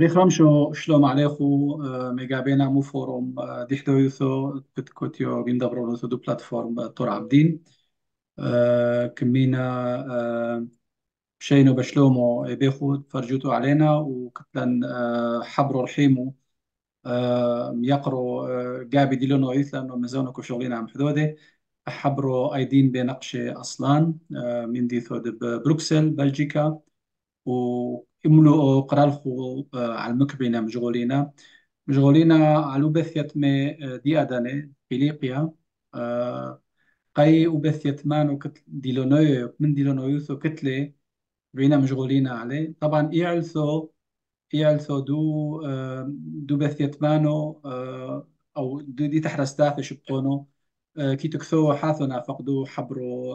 شو Prihramšo šlo malehu megabena mu forum dihtavitho kot jo in dobro do platform Torabdin. كمينا مشينا باش لومو يبيخو تفرجوتو علينا وكتلن حبرو رحيمو يقرو اه، قابي اه، ديلونو عيث لانو مزونو كو شغلين عم حدودي حبرو ايدين بنقش اصلان اه، من ديثو بروكسل بلجيكا و يملو يملؤوا خو على آه، المكبنة مشغولينا مشغولينا آه، على آه، بثيت ما دي أداني بليقيا قاي وبثيت وبثيتمان وكت ديلونويو من ديلونويوثو كتلي بينا مشغولينا عليه طبعا إيعلثو إيعلثو دو دو بثيت ما نو أو دو دي تحرستاثي شبقونو كي تكثو حاثنا فقدو حبرو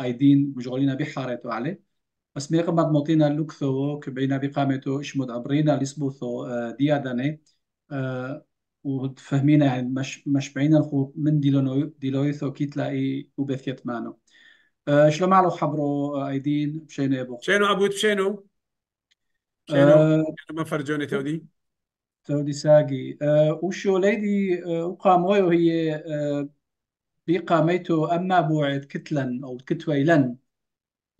أيدين مشغولينا بحارتو عليه اسمي قمت matmotina لوكثو كبينا bëjna biqameto ishmud abrina lisbutho diadane, وتفهمينا يعني مش مش مشبعين الخوب من ديلونو ديلويثو كي تلاقي وبثيت مانو آه، شلو معلو حبرو آه، ايدين بشينو ابو شينو ابو بشينو شينو أه ما فرجوني تودي تودي ساقي آه، وشو ليدي وقامويو هي بقاميتو اما بوعد كتلا او كتويلا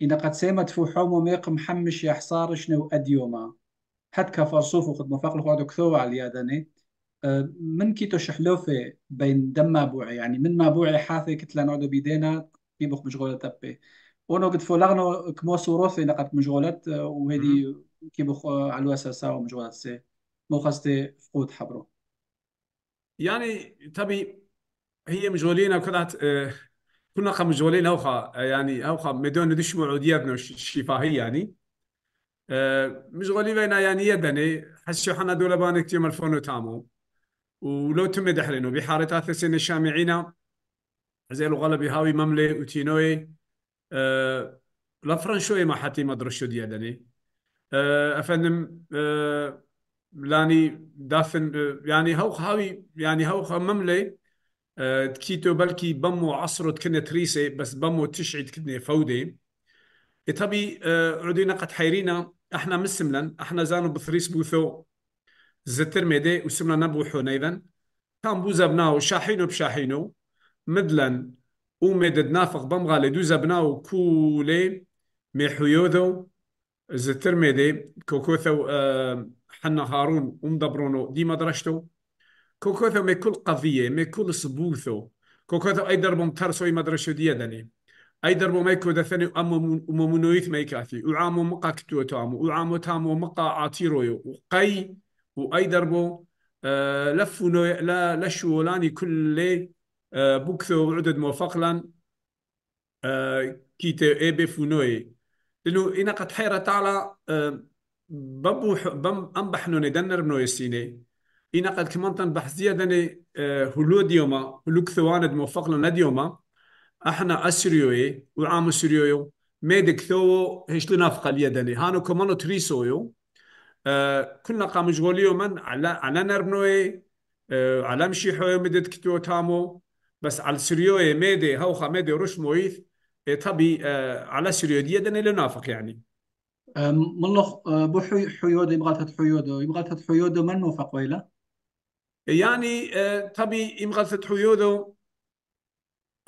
إن قد سيمت فو حومو ميق محمش يحصار شنو أديوما حد كفرصوف وقد مفاق لقعدو كثوة على الياداني أه، من كيتو شحلوفة بين دم مابوعي يعني من مابوعي حاثي كتلا نعدو بيدينا يبق مشغولة تبي ونو قد فولغنو كمو صوروثي لقد أه، أه، مشغولة وهذه كيبوخ علوة ساسا ومشغولة سي مو خاصتي فقود حبرو يعني تبي هي مشغولين وكذا كنا مجولين هوخا يعني هوخا مدون ندش معودية بنو الشفاهي يعني مش آه، مشغولين بينا يعني يدني حسوا حنا دولة بانك تيوم الفون وتامو ولو تم دحرينو بحارة ثلاث سنة شامعينا زي الغلبي هاوي مملي وتينوي أه لا فرنشوي ما حتي مدرشو درشو ديالني أه افندم أه لاني دافن آه، يعني هوخ هاوي يعني هوخ مملي تكيتو بلكي بمو عصرو تكنة تريسي بس بمو تشعي تكنة فودي إتابي آه، عدينا قد حيرينا احنا مسملن احنا زانو بثريس بوثو زتر ميدي وسمنا نبوحو نيذن كان بوزابناو شاحينو بشاحينو مدلن ومدد نافق بمغالي دوزابناو بناو كولي ميحويوذو زتر ميدي كوكوثو آه، حنا هارون ومدبرونو ديما درشتو كوكوثو مي كل قضية مي كل سبوثو كوكوثو أي دربو مترسو أي مدرسو دني أي دربو ميكو دثني أم منويث ميكاثي وعامو مقا كتو تامو وعامو تامو مقا عاتيرويو وقي وأي درب آه لفو لا لشو لاني كل آه بوكثو عدد لان آه تي إي فونوي لأنه إنا قد حيرت على بمبو بم أنبح نوني دنر نوي إنا قد كمانتن بحثية دني آه، هلو ديوما هلو كثواند موفق لنا ديوما احنا أسريوي وعام أسريوي ميدك ثو هش لنا فقالية دني هانو كمانو تريسويو أه قام جوليو من على على نرنوي أه على مشي حوي مدد كتو تامو بس على سريوي ميدي هاو ميدي روش مويث إيه، طبي آه، على سريو دي دني لنافق يعني آه، ملخ بو حيود يبغى تحيود يبغى تحيود من وفق ويله يعني tabii imqalsat xuyoodo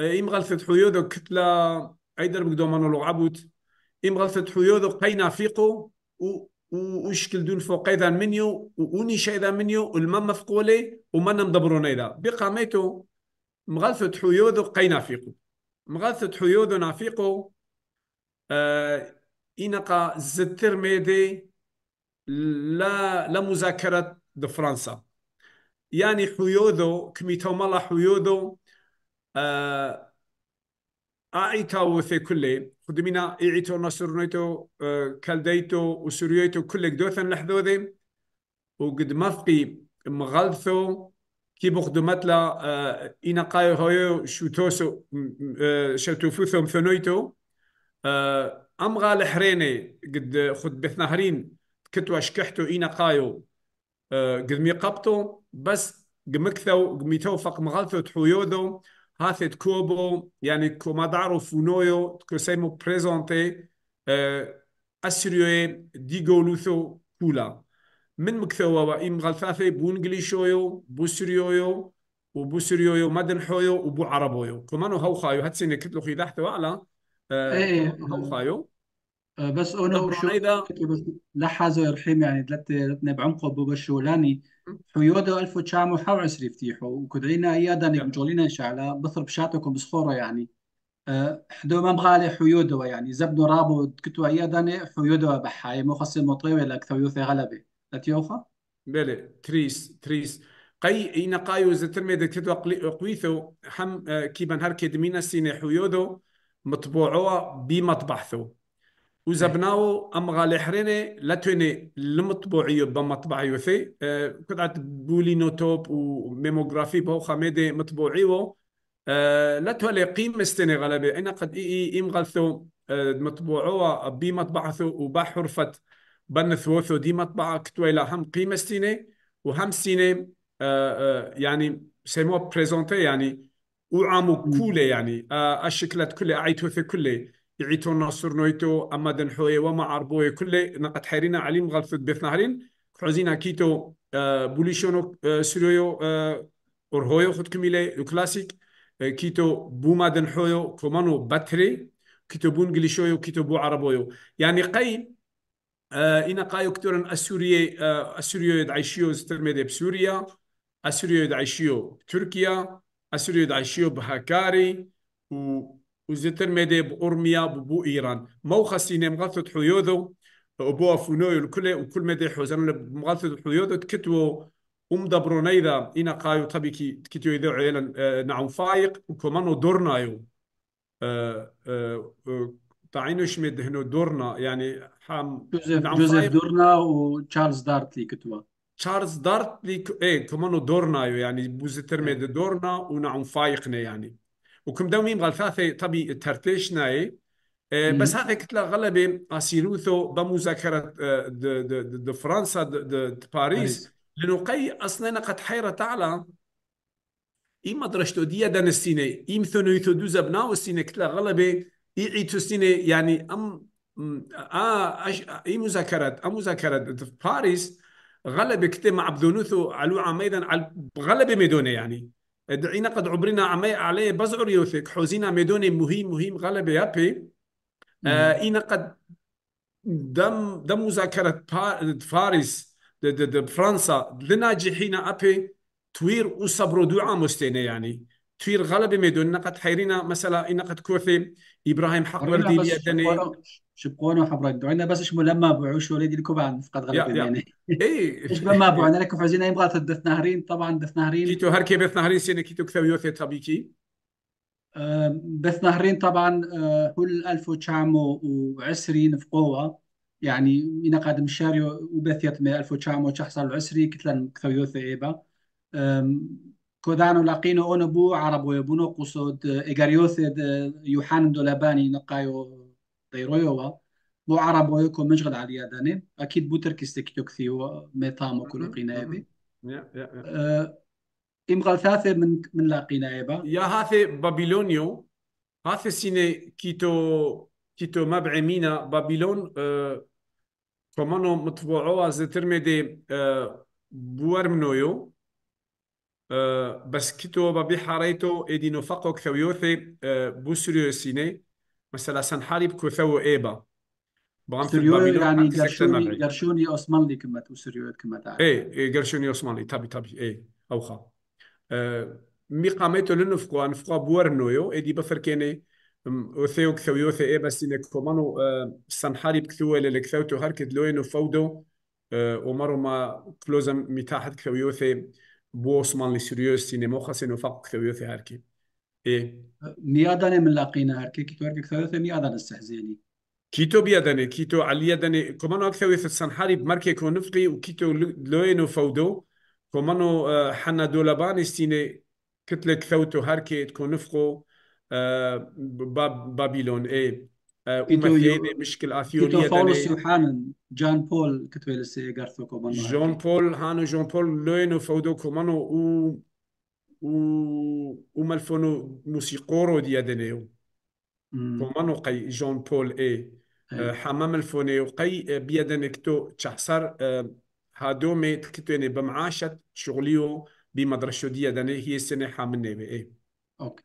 imqalsat xuyoodo kitla ayder migdoomano logcabut imqalsat قينا فيقو و وشكل دون فوق ايضا منيو ووني ونيش ايضا منيو والما مفقولي وما مدبرون ايضا ميتو مغلثة حيوذو قينا فيقو مغلثة حيوذو نافيقو آه إنقا زتر ميدي لا لا مذاكرة فرنسا يعني حيوذو كميتو مالا حيوذو آه آيكاو في كله خدمنا إيعيتو نصرنيتو آه كالديتو وسوريويتو كلك دوثن لحذوذي وقد مفقي مغلثو كي بخدمتلا آه إنا قايو هايو شوتوسو آه شوتوفوثو مثنويتو آه أمغال حريني قد خد بثنهرين كتوا شكحتو إنا قايو قد مي قبطو بس قمكثو قميتوفق مغالثو تحويوذو هاثي تكوبو يعني كو ما دارو فونويو سيمو بريزونتي دي قولوثو كولا من وا ام غلثاثي بونجليشويو بوسريويو وبوسريويو مدنحويو وبو عربويو كمانو خايو هاتسيني كتلو خي دحتو إيه. هاو خايو أه، بس انا وشو إذا لحظة حازو يرحم يعني ثلاثنا بعمقه بشولاني حيودو 1920 فتيحو وكدعينا نعم. ان شاء الله بثرب شاتكم بصخوره يعني أه، حدو ما بغالي حيودو يعني زبدو رابو كتو اني حيودو بحاي مو خاصين مطيوي لك ثويوثي غلبي لا تيوخا بلي تريس تريس قي اين قايو زترمي دكتو قويثو حم أه، كيبان هر مينا سيني حيودو مطبوعوا بمطبعثو وزبناو أم غالي حريني لا توني المطبوعي بمطبع يوثي أه كدعت بولي نوتوب وميموغرافي بو خامدي مطبوعي و آه، لا تولي قيمة ستيني غالبي أنا قد إي إي مغلثو أه مطبوعوا بي مطبعثو وبا حرفة بنثوثو دي مطبعة كتويلا هم قيمة ستيني وهم سيني آه، آه، يعني سيمو بريزونتي يعني وعامو كولي يعني الشكلات كلها عيتوثي كلها يعيتو ناصر نويتو أما دنحوي وما عربوي كله نقد حيرنا عليم غلفت بثنهرين حزينا كيتو آه، بوليشونو آه، سيريو آه، ورهويو خد كميلي الكلاسيك كيتو بوما دنحويو كومانو باتري كيتو بون جليشويو كيتو بو عربويو يعني قي إنا قايو كتورن أسوريا أسوريو يدعيشيو استرميدي بسوريا أسوريو يدعيشيو تركيا أسوريو يدعيشيو بهاكاري و مدي بأورميا بو إيران مو خسيني مغثت حيوذو أبو أفنوي الكل وكل مدي حوزان مغثت حيوذو تكتو أم دبرونيدا إنا قايو تبكي تكتو إذا عيلا آه، نعم فايق وكمانو دورنايو أه أه, آه، تعينو شمد هنو دورنا يعني حام جوزيف, نعم جوزيف دورنا وتشارلز دارتلي كتوا تشارلز دارتلي ايه كمانو يعني دورنا يعني بوزي ترمي دورنا ونعم فايقنا يعني وكم ميم غلفافة طبي ترتليش ناي آه، بس هذا قلت له غلبة أسيروثو بمذاكرة آه، د فرنسا د باريس أيوة. لأنه قي أصلا قد حيرة على إما درشتو دي دان السينة إم ثنويثو دوزا بناو السينة قلت غلبة غلبة إعيتو السينة يعني أم آه أش... إي مذاكرة أم مذاكرة باريس غلبة كتب مع بدونوثو على عميدا على غلبة ميدونة يعني ادعينا قد عبرنا عمي عليه بزعر يوثك حوزينا ميدوني مهم مهم غلبة يابي آه إنا قد دم دم مذاكرة فارس فرنسا لناجحين أبي توير وصبر دعاء مستنى يعني توير غالبا ميدون نقد حيرينا مثلا نقد كوثي ابراهيم حق وردي بيدني شبقونا وحبرد دعينا بس شمو لما بعوش وليدي ليدي لكم عن فقد غلبين يعني اي ايش بما بعنا لكم فعزينا يبغى تدث نهرين طبعا دث نهرين كيتو هركي بث نهرين سينا كيتو كثو يوثي تابيكي بث نهرين طبعا اه، هل 1920 في قوة يعني إنا قادم الشارع وبثيت من 1900 شحصل عسري كتلان كثو يوثي إيبا کۆدان اون لاقینە ئۆنە بوو قصود بوون آه، آه، يوحان دولاباني نقايو یوحان دۆلەبانی نقایۆ دەیڕۆیەوە مشغل عربۆیە کۆمەش اكيد ئەکیت بوو ترکیستێکی ميتام مێتامە کولاقینایبێ ام غلثاثي من من لاقینایبە یا هاثێ بابیلۆنیۆ هاثێ سینێ کیتۆ كيتو مبعمينا بابيلون آه، كمانو مطبوعو از ترمي دي بوارمنويو أه، بس كتو بابي حاريتو إدي نفقو كثويوثي أه، بوسريو سيني مثلا سنحالي بكثو إيبا سوريو يعني قرشوني قرشوني كمت وسوريو كمت اي اي قرشوني عثماني تابي تابي اي اوخا أه مي قاميتو لنفقو نفقو بور نويو اي دي بفر كيني وثيو كثويو ثي اي بس انك كومانو أه سنحاري بكثوه اللي كثوتو هركد لوينو فودو أه ومرو ما كلوزم متاحت كثويوثي بۆسمان لە سریۆستی نێمۆخەسێ نوفاق کتەوێتی هاركي ئێ إيه. نیادانێ من لاقينا هاركي كي تۆرگێک کتەوێتە نیادانە سەحزێنی كيتو بيدني كيتو علي دني كومانو أكثر في السنحاري بماركي كونفقي وكيتو لوينو فودو كومانو آه، حنا دولابان سيني كتلك ثوتو هاركي تكونفقو آه، باب بابيلون ايه ومثيني مشكل تيتو فولوس يوحانن جان بول كتبه لسي غارثو كومانو جون بول هانو جون بول لوينو فودو كومانو و و ومالفونو موسيقورو دي ادنيو كومانو قي جون بول إيه. اي آه، حمام الفونيو قي آه، بيادنكتو تشحصر آه، هادو مي تكتوني بمعاشة شغليو بمدرشو دي ادني هي سنة حامنة بي اي اوكي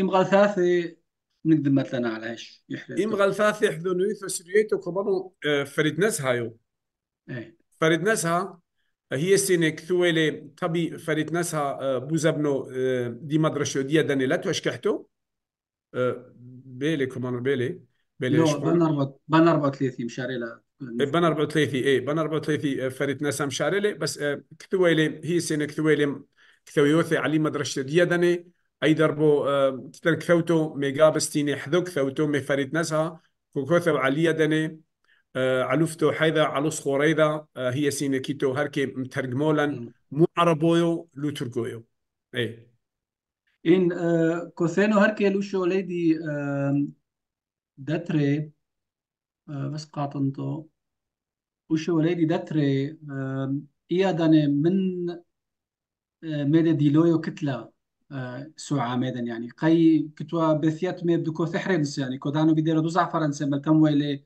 امغال ثاثي نقدم مثلا على ايش يحلى ام الفاث يحذو يثو سريتو كبانو آه، فريد نسهايو يو إيه. فريد نسها آه، هي سينك ثويلي طبي فريد نسها آه، بوزابنو دي مدرشو دي دانيلاتو اشكحتو بيلي كمان بيلي بيلي نو بان 34 مشاري لا بن 34 اي بن 34 فريد نسها مشاري لي بس كثويلي هي سينك ثويلي كثويوثي علي مدرسه دي داني ايدر بو آه، تترك ثوتو ميغابستيني حذوك ثوتو مفريت نسها كوكوثو عليا دني آه، علوفتو حيدا علوس خوريدا آه، هي سيني كيتو هركي مترجمولا مو عربويو لو ترقويو اي ان كوثينو هركي لو شو ليدي داتري بس قاطنتو وشو ليدي داتري ايا داني من ميدا ديلويو كتلة سوعة ميدن يعني قي كتوا بثيات مي بدو ثحرنس يعني كودانو بيدير دو زعفر انسي ملتم ويلي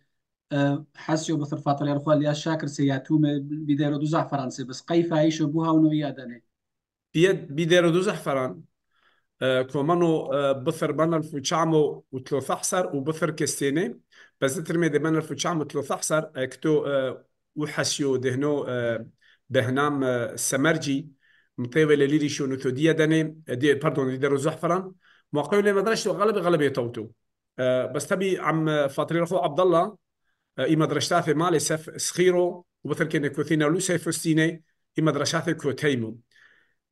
حاسيو بثر فاطر يرخوا ليا شاكر سياتو مي بيدير دو زعفر انسي بس قي فايشو بوها ونو يادني بيد بيدير دو زعفران كومانو بثر بانر فو تشامو وتلوث احسر وبثر كستيني بس ترمي دي بانر فو تشامو تلوث احسر كتو وحاسيو دهنو دهنام سمرجي نطيب اللي ليدي شو نثودية دني دي باردون دي درو زحفرا موقعي اللي مدرسة غلبي غلبي توتو آه، بس تبي عم فاطري رخو عبد الله آه، اي مدرسة في مالي سف سخيرو وبثل كان كوثينا لو لوسي فستيني اي مدرسة في كوتيمو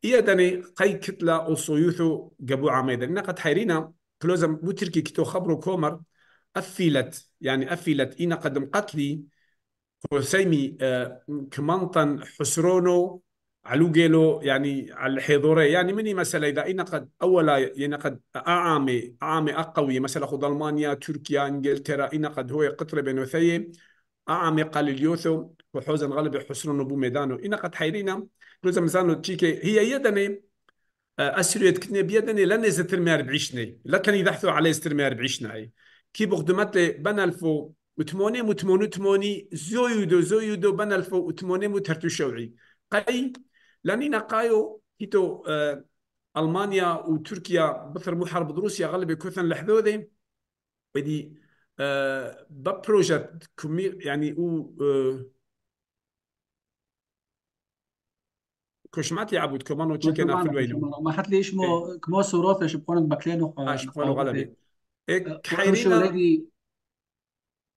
اي دني قي كتلة وصيوثو قبو عميدا نقد حيرينا كلوزم بوتركي كتو خبرو كومر افيلت يعني افيلت اي نقدم قتلي كوسيمي آه، كمانطن حسرونو علو قالوا يعني على الحضور يعني مني مثلا اذا اين قد اولا يعني قد اعامي اعامي اقوي مثلا خذ المانيا تركيا انجلترا اين قد هو قطر بين وثي اعامي قال اليوثو وحوزن غلب حسن نبو ميدانو اين قد حيرينا لازم زانو تشيكي هي يدني آه، اسريت كنا بيدني لن يسترمي 40 لكن يبحثوا على يسترمي 40 كي بخدمت لي بنالفو متموني متموني متموني زويدو زويدو الفو متموني مترتو شوعي قي لاني نقايو كيتو آه، المانيا وتركيا بثر محارب روسيا غلبي كثن لحذوذي بدي آه، بروجت كمي يعني و آه، كوش مات يعبود كمانو تشيكنا في الويلو ما حد ليش إيه. مو كمو سوروث اش بقولن بكلينو اش بقولو غلبي اك حيرينا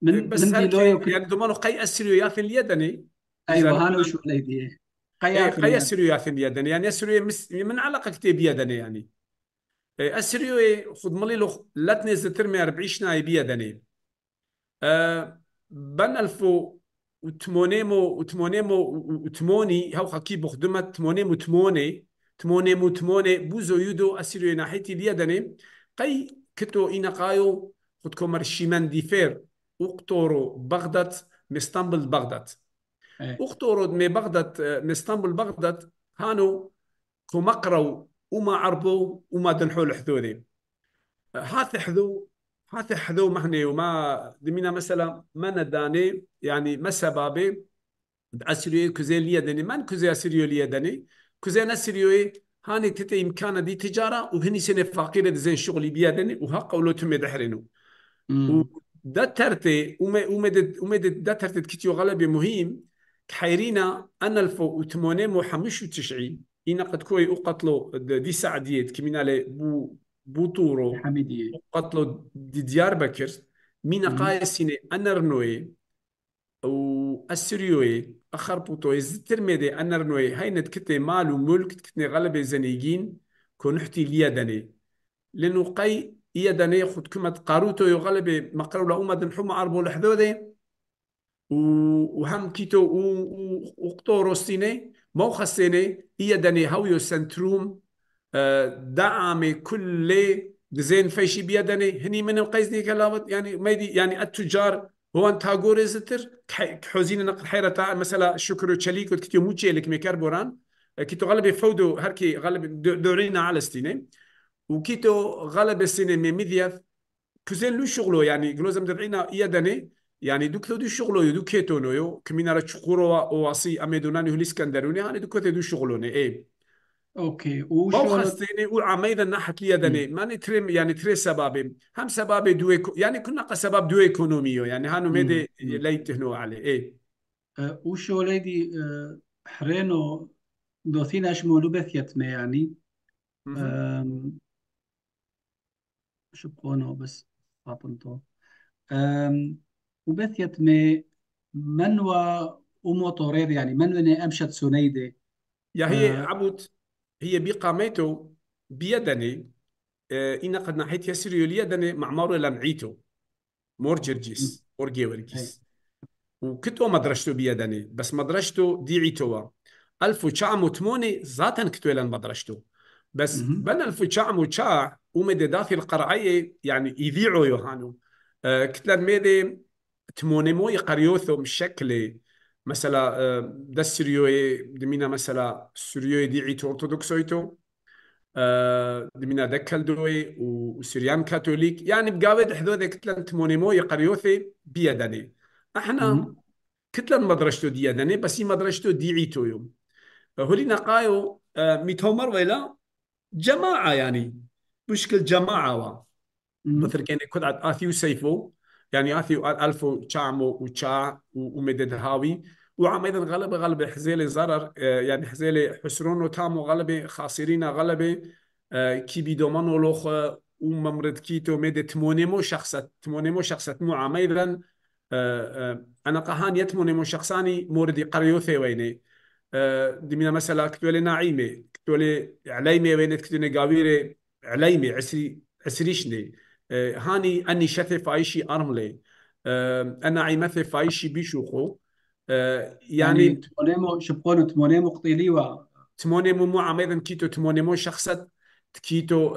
من بس من دي لويو يعني دومانو قي اسيريو يا في اليدني ايوه هانو شو ليدي قيا سيريو اثنيا دني يعني مس من علاقه كتابيه دني يعني إيه، السيريو خد ملي لو لاتني ترمي مي 40 نايبيه دني أه بن الفو وتمونيمو وتمونيمو وتموني هاو خاكي بخدمة تمونيمو تموني تمونيمو تموني بوزو يدو أسيرو ناحيتي ليا دني قي كتو إنا قايو خد كومر شيمان ديفير وقتورو بغداد مستنبل بغداد إيه. اختورد مي بغداد آه، مي اسطنبول بغداد هانو كمقرو وما عربو وما دنحو الحدودي هاتي حذو هاتي حذو مهني وما دمينا مثلا ما نداني يعني ما سبابي بأسرية كزي ليدني من كزي أسرية ليدني كزي أسرية هاني تتي إمكان دي تجارة وهني سنة فقيرة زين شغلي داني وها قولو تمي دحرينو ده ترتي ومدد ومدد ده ترتي كتيو غلبي مهم حيرينا أن الفو تمونيم وحمش تشعي إن قد كوي أقتلو دي سعديت علي بو بوتورو حميدي قتلو دي ديار بكر مين قايسيني أنرنوي السريوي أخر بوتوي ان رنوي هاي نتكتي مال وملك تكتني غلبة زنيجين كونحتي ليدني لأنه قي يدني خد كمت قاروتو يغلبي مقرولة أمد نحوم عربو لحذوذي وهم كيتو وقطورستيني مو خسيني هي دني هاويو سنتروم اه، دعم كل زين فيشي بيدني هني من القيزني كلاوت يعني ما يعني التجار هو انت هاجور زتر حزين نقل حيرة تاع مثلا شكر تشليك كتيو موتشي لك ميكار بوران كيتو اه، غلب فودو هركي غلب دورينا على ستيني وكيتو غلب السينما ميديا كوزين لو شغلو يعني جلوزم درعينا يدني يعني دوك يعني دو شغلوني دوك يو كمينا راه تشقورو اواسي اميدوناني هو الاسكندروني هاني دوك دو شغلوني اي اوكي وش وخاصتيني عميدا ناحت لي داني ماني تري يعني تري سبابي هم سبابي دو يعني كنا سبب دو ايكونوميو يعني هانو ميدي ليت يتهنوا علي اي أه وش ولادي أه حرينو دوثين اشمولو بثيتنا يعني شو بس بابنتو وبثيت ما منوى وموتورير يعني منوى أمشت سنيدة يا هي آه. عبود هي بقامته بيدني آه إن قد نحيت يسير يدني مع مارو لمعيتو مور جرجيس مور جيورجيس وكتو مدرشتو بيدني بس مدرشتو ديعيتو 1908 ذاتا كتو لن مدرشتو بس بن 1909 ومدي داثي القرعية يعني يذيعوا يوهانو آه كتلن ميدي تمونيمو يقريوثو مشكلي مثلا آه، دا السوريوي دمينا مثلا دي ديعيتو أرثوذكسويتو آه، دمينا دكالدوي وسريان كاثوليك يعني بقاود حدود تموني مو يقريوثي بيدني احنا كتلة مدرجتو ديدني بس مدرجتو عيتو يوم هولينا قايو آه، ميتومر ولا جماعة يعني مشكل جماعة مثل كان عاد آثيو سيفو يعني ألف الفو تشامو ومدد ومددهاوي وعم ايضا غلب غلب حزيله زرر آه، يعني حزيله حسرون وتامو غلبه خاسرين غلب آه، كي بيدومان ولوخ وممرض كيتو مدد تمونيمو شخصة تمونيمو شخصة مو عم ايضا آه، انا قهان يتمونيمو شخصاني موردي قريوثي ويني دمينا مثلا كتولي نعيمه كتولي عليمي وينت كتولي قاويري عليمي عسري عسريشني آه، هاني اني شثي فايشي ارملي آه، انا عيمثي فايشي بيشوخو آه، يعني تمونيمو شبقون تمونيمو قطيليوا تمونيمو مو عميدا كيتو تمونيمو شخصة كيتو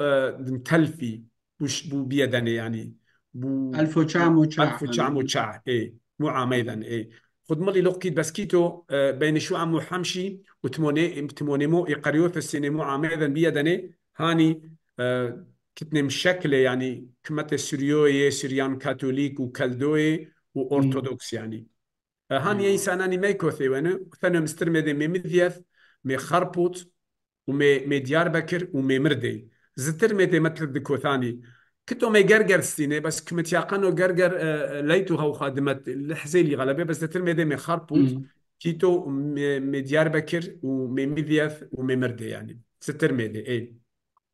تلفي بوش بو بيدني يعني بو الفو تشام وتشاع الفو تشام وتشاع اي مو عميدا اي خد لو كيت بس كيتو بين شو عمو حمشي وتمونيمو تمونيمو يقريو في السينما عميدا بيدني هاني كتني مشكلة يعني كمت سوريوية سريان كاثوليك وكالدوية وأرثوذكس يعني هان إنساناني ما يكوثي وانا ثانا مسترمدي مي مذيث مي خربوت ومي مي ديار بكر ومي مردي زتر مدي مثل دكو ثاني كتو مي قرقر ستيني بس كمت يقانو قرقر آه، آه، ليتو هو خادمت الحزيلي غلبة بس زتر مدي مي خربوت كيتو مي ديار بكر ومي مذيث ومي مردي يعني زتر مدي اي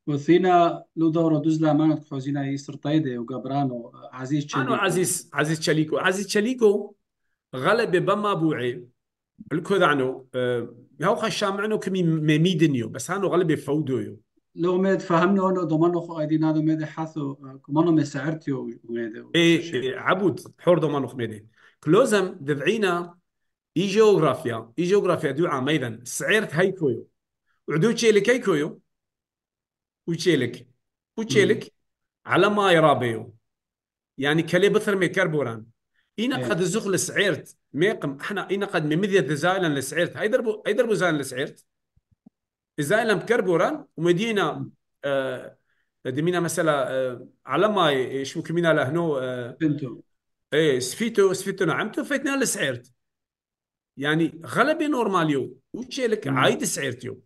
Ocena Ludovro Duzla manat Hozina Istrtaide وجبرانو عزيز تشاليكو أنا عزيز عزيز تشاليكو عزيز تشاليكو غلبه بما بوعي الكودانو آه، هاو خشام عنو كمي ميمي دنيو بس هانو غلب فودويو لو ميد فهمنا انه دومانو خو ايدي نادو ميد حاثو كمانو آه، مسعرتيو ميد إيه،, ايه عبود حور ضمنو خميدي كلوزم دفعينا اي جيوغرافيا اي جيوغرافيا دو عام ايضا سعرت هايكويو وعدو تشيلي كويو وچێلك وچێلك على ما يرابيو يعني كلي بثر مي كربوران اين قد زغل لسعيرت ميقم احنا اين قد ممذية زايلا لسعيرت هاي دربو هاي دربو زايلا لسعيرت زايلا بكربوران ومدينة آه دمينا مثلا آه على ما شو كمينا لهنو آه ايه سفيتو سفيتو نعمتو فيتنا لسعيرت يعني غلبي نورماليو وشيلك عايد سعيرتيو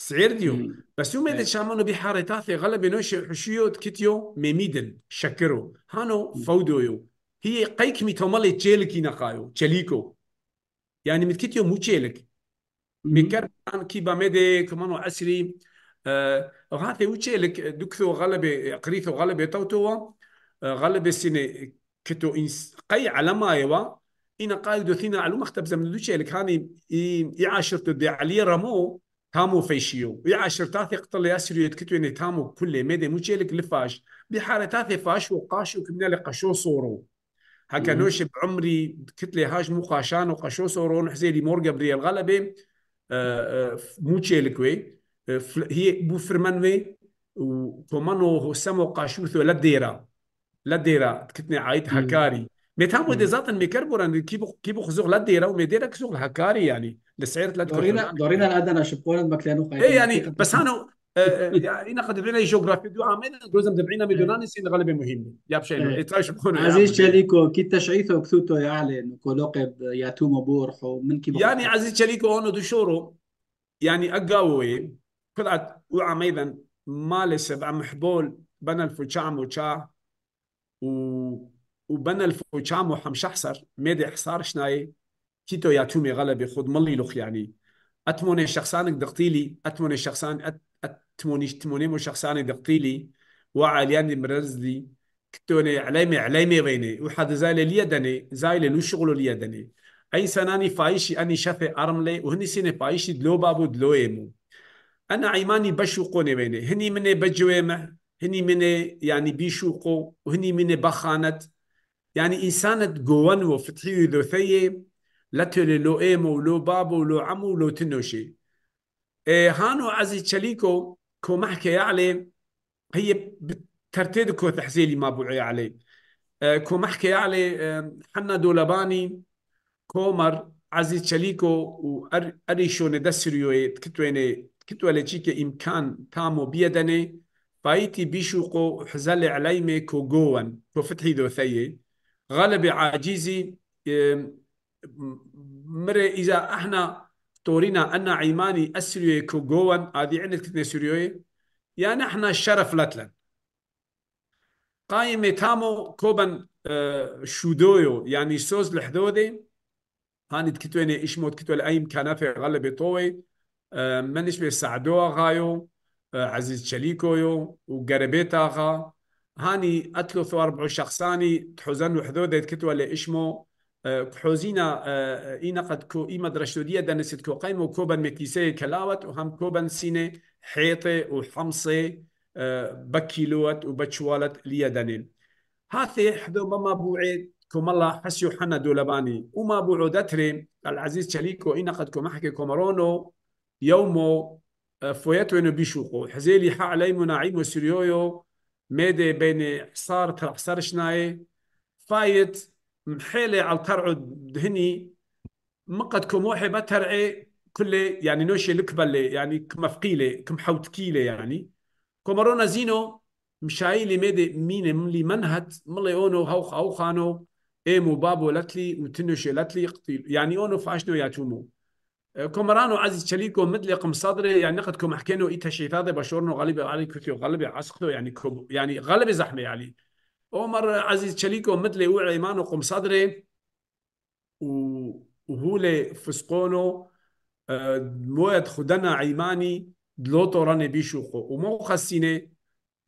صغير ديو بس يوم ميدن إيه. شامانو بي تاثي غلبي نوشي حشيو كتيو ميميدن شكرو هانو فودويو هي قيك ميتومالي تشيلكي نقايو تشيليكو يعني متكتيو مو تشيلك ميكر عن كي ميدي كمانو عسري آه غاثي تشيلك دكتو غلبي قريثو غلبي توتو آه، غلبي سيني كتو إنس قي على يوا إن قايدو ثينا علوم اختبزم دوتشيلك هاني إي عاشرتو دي علي رمو تامو فيشيو يا عشر تاثي قتل يا سيريو يتكتو ان تامو كله ميدي مجيلك لفاش بحالة تاثي فاش وقاشو كمنا لقشو صورو هكا نوشي بعمري كتلي هاج مو قاشان وقشو صورو نحزيلي مورقا بريا الغلبة آه، آه، موجيلك وي آه، هي بو فرمان وي وكومانو سمو قاشو ثو لديرا لديرا تكتني عايت هكاري مي تامو دي زاتن ميكربوران كيبو كيبو خزوغ لديرا ديرا ومي ديرا كزوغ هكاري يعني لسعير لا دورينا دورينا شو بقول لك لأنه مكلانو اي يعني بس انا آه، آه، يعني انا قد دبعينا جغرافيا دو عامين جوزم دبعينا ميدوناني سين غالبا مهم يا بشين إيه. تراش بقول عزيز شليكو كي تشعيثو كثوتو يعلن يا ياتومو بورحو من كي يعني عزيز شليكو هون دشورو يعني اقاوي طلعت وعم ايضا مالس عم حبول بنا الفوشام وشا و وبنا الفوشام وحمشحصر ميدي حصار شناي تيتو يا تومي غلا بيخود ملي لخ يعني اتموني شخصانك دقتيلي اتموني شخصان أت اتموني تموني مو شخصاني دقتيلي وعلياني مرزلي كتوني عليمي عليمي بيني وحد زايل اليدني زايل لو شغل اليدني اي سناني فايشي اني شفي ارملي وهني سيني فايشي دلو بابو دلو يمو انا عيماني بشوقوني بيني هني مني بجويمه هني مني يعني بيشوقو وهني مني بخانت يعني انسانت جوان وفتحي ذثيه لاتولي لو ايمو لو بابو لو عمو لو تنوشي إيه هانو عزي تشاليكو كو محكي علي هي بترتيد كو تحزيلي ما بوعي علي إيه كو محكي علي حنا دولباني كومر عزي تشاليكو واريشو ندسريو تكتويني كتولي تشيكي امكان تامو بيدني بايتي بيشوقو حزل عليمي كو جوان كو فتحي دو ثيي غالبي عاجيزي إيه مري إذا إحنا تورينا أن عيماني السورية كوغوان هذه عندك تتنى سوريوية يعني إحنا الشرف لتلن قائمة تامو كوبن آه، شودويو يعني سوز لحدودي هاني تكتوني إشموت كتول أيم كنافة غلبي طوي آه منش بسعدوها غايو آه، عزيز شليكويو وقربيت غا هاني أتلو بعو شخصاني تحزن وحدودي تكتولي إشمو حوزینا این اه، قد کو ایما درشتودیه دنست کو قیم و کوبن مکیسه کلاوت و هم کوبن سینه حیطه و حمصه اه، بكيلوات وبتشوالت ليدنين هاثي حدو مما بوعد كم الله حسيو حنا دولباني ما بوعو ريم العزيز شليكو إن قد كم حكي كومرونو يومو اه، فويتو إنو بيشوقو حزيلي حا علي مناعيم سريويو ميدي بين صار تلحصار شناي فايت محيلة على القرع دهني مقد واحد بترع كل يعني نوشي لكبلة يعني كم فقيلة كم كيلة يعني كمرونا زينو مشاي لي مدي مين ملي منهت ملي اونو هوخ او خانو ايمو بابو وتنوش لاتلي قتيل يعني اونو فاشنو ياتومو كمرانو عزيز شليكو مدلي قم صدري يعني نقد كم حكينو ايتا شيفاضي بشورنو غالبي علي كتيو غالبي عسقتو يعني كوب يعني غالبي زحمه يعني عمر عزيز شليكو مثل هو عيمانو قم صدري وهو لي فسقونو آه، مواد خدنا عيماني دلوتو راني بيشوقو ومو خسيني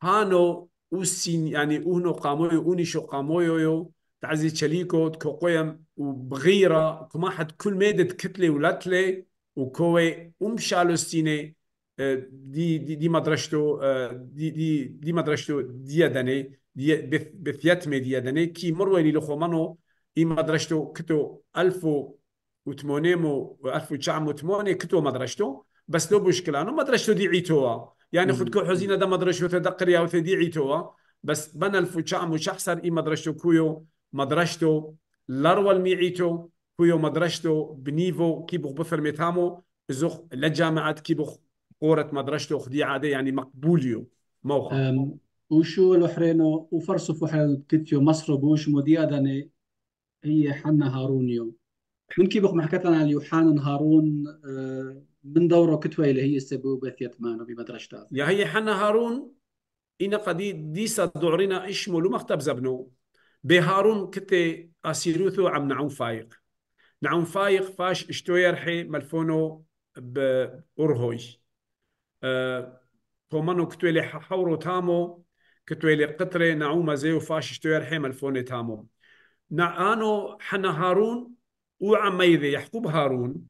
هانو وسين يعني اونو قامويو اوني شو قامويو تعزي تكو قيم وبغيرة كما حد كل مادة كتلي ولتلي وكوي ومشالو سيني آه، دي دي دي مدرشتو آه، دي دي دي مدرشتو دي دني بثيات ميديا دني كي مرويني منو اي مدرشتو كتو ألف و ألف وتشعمو ثمانية كتو مدرشتو بس لو بوشكلانو مدرشتو دي عيتوها يعني كو حزينة دا مدرشتو تدقريا وتدي عيتوها بس بنا ألف وتشعمو وشحسر اي مدرشتو كويو مدرشتو لاروا الميعيتو كويو مدرشتو بنيفو كي بثر ميتامو زوخ لجامعات كي بوخ قورة مدرشتو خدي عادة يعني مقبوليو موخ وشو لحرينو وفرصو فحل كتيو مصر بوش مدياداني هي حنا هارونيو من كي بخ حكت لنا اليوحان هارون آه، من دوره كتوى اللي هي سبو بثيت مانو بمدرسة يا هي حنا هارون إن قدي ديسا دورينا إيش لو مختب زبنو بهارون كتي أسيروثو عم نعوم فايق نعوم فايق فاش اشتو يرحي ملفونو بأرهوي أه تومانو كتوى حورو تامو كتويلي قطري نعومة زيو فاش شتوير حيمل تامو تاموم نعانو حنا هارون وعميذي يحقوب هارون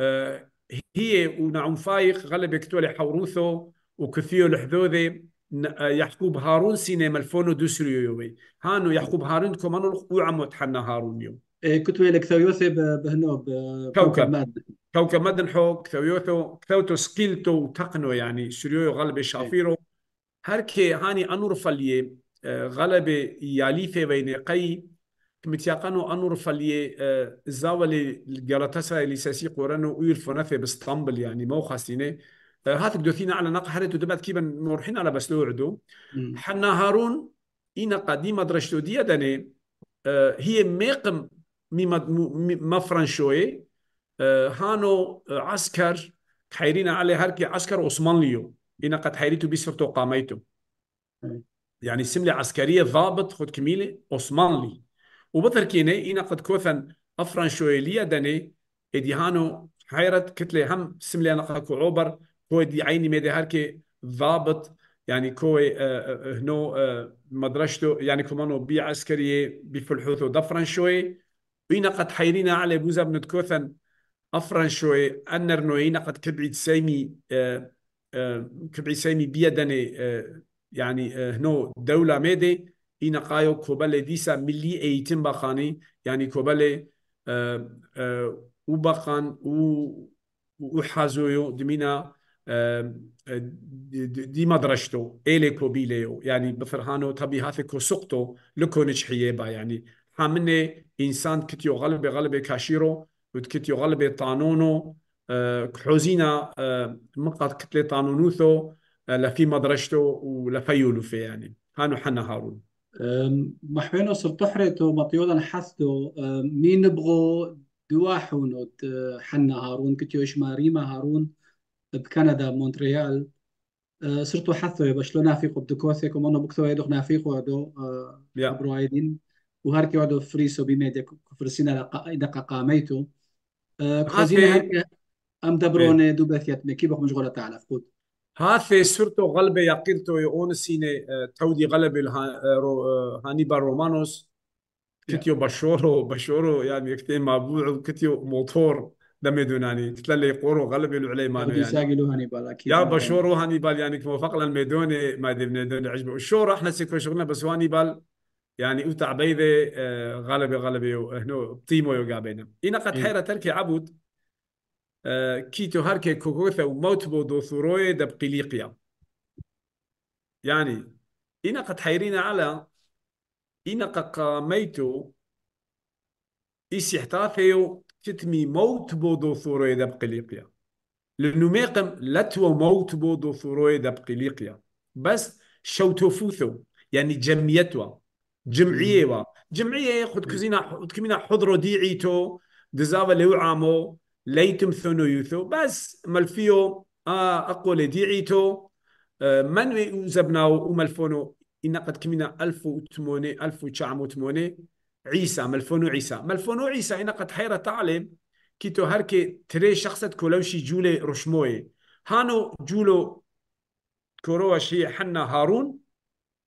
آه هي ونعوم فايق غلب كتولي حوروثو وكثيو الحذوذي آه، يحقوب هارون سينما الفونو دوسريو يوي هانو يحقوب هارون كمانو وعمو تحنا هارون يوم إيه، كتوي لك ثويوثي بهنوب كوكب مادن كوكب مادن حو كثويوثو كثوتو سكيلتو وتقنو يعني سريو غلب شافيرو هر که هانی كي هاني أنورفا اه، لي غلبة ياليفة بين قي متيقنو أنورفا اه، لي زاولي جالاتاسا لساسي قرانو وير فنافي باسطنبل يعني مو خاصينه اه، هاتك دوثينا على ناقة حريتو دبات كيبا نورحين على بس لوعدو حنا هارون إنا قديمة درشتو دي داني هي ميقم مفرنشوي هانو عسكر خيرين عليه هركي عسكر عثمانليو إن قد حيرت بسرت قاميتو إيه. يعني سملة عسكرية ضابط خد كميلة أوسمانلي وبطر كيني إن قد كوثن أفران شويلية إدي هانو حيرت كتلة هم سملة نقاكو عبر هو دي عيني ميدي هركي ضابط يعني كوي آه،, آه،, آه هنو آه يعني كمانو بي عسكرية بفلحوث دفران شوي وين قد حيرينا على بوزا بنتكوثن أفران شوي أنر نوعين قد كبعد سيمي آه كبعيسيمي بيدني يعني یعنی، هنو دولة ميدي این قایو کوبل دیسا ملی ایتن بخانی یعنی کوبل او بخان او او حزویو دمینا دی مدرشتو ایلی کوبیلیو یعنی بفرهانو تبیهات کو سقطو لکونچ با یعنی همنه انسان کتیو غلب غلب کشیرو و کتیو غلب طانونو كحوزينا مقطع كتلي طانونوثو لفي في مدرجته ولا في يعني هانو حنا هارون محبينو سلطحريتو مطيولا حثتو مين نبغو دواحونو أه، حنا هارون كتيوش ريما هارون بكندا مونتريال صرتو أه، حثو يا باش لو نافيقو بدكوثيكو مونو بكتو يدوخ نافيقو هادو عبرو أه، عايدين وعدو فريسو بميديا كفرسينا دقا قاميتو كوزينا هركي ام دبرونه إيه. دو باثيات مي كيبخ مشغوله تاع ها في سورتو غلبة يقيلتو يون سيني آه، تودي غلبة آه، آه، هانيبا رومانوس كتيو بشورو بشورو يعني كتي مابوع كتيو موتور لم يدوناني تتلى يقورو غلبة العليمانو يعني مانو يعني يا بشورو هانيبال يعني كموفق الميدوني ما دبنا دون عجبه الشورو احنا سيكو شغلنا بس هانيبال يعني اوتع بيذي غلبي غلبي هنو بطيمو يوقع بينا إنا قد إيه. حيرة تركي عبود كيتو هركي كوكوثا وموت بو دوثوروي دا بقليقيا يعني إنا قد حيرينا على إنا قد قاميتو إيسي احتاثيو تتمي موت بو دوثوروي دا بقليقيا لأنه ميقم لتو موت بو دوثوروي دا بقليقيا بس فوثو يعني جميتو جمعية جمعية خد كزينا خد كمينا حضرو ديعيتو دزاوا لو عامو ليتم ثونو يوثو بس ملفيو آه أقول ديعيتو آه من زبناو وملفونو إن قد كمينا ألف وثمانية ألف وثمانية عيسى ملفونو عيسى ملفونو عيسى إن قد حيرة تعلم كيتو هركي تري شخصة كولوشي جولي رشموي هانو جولو كورو شي حنا هارون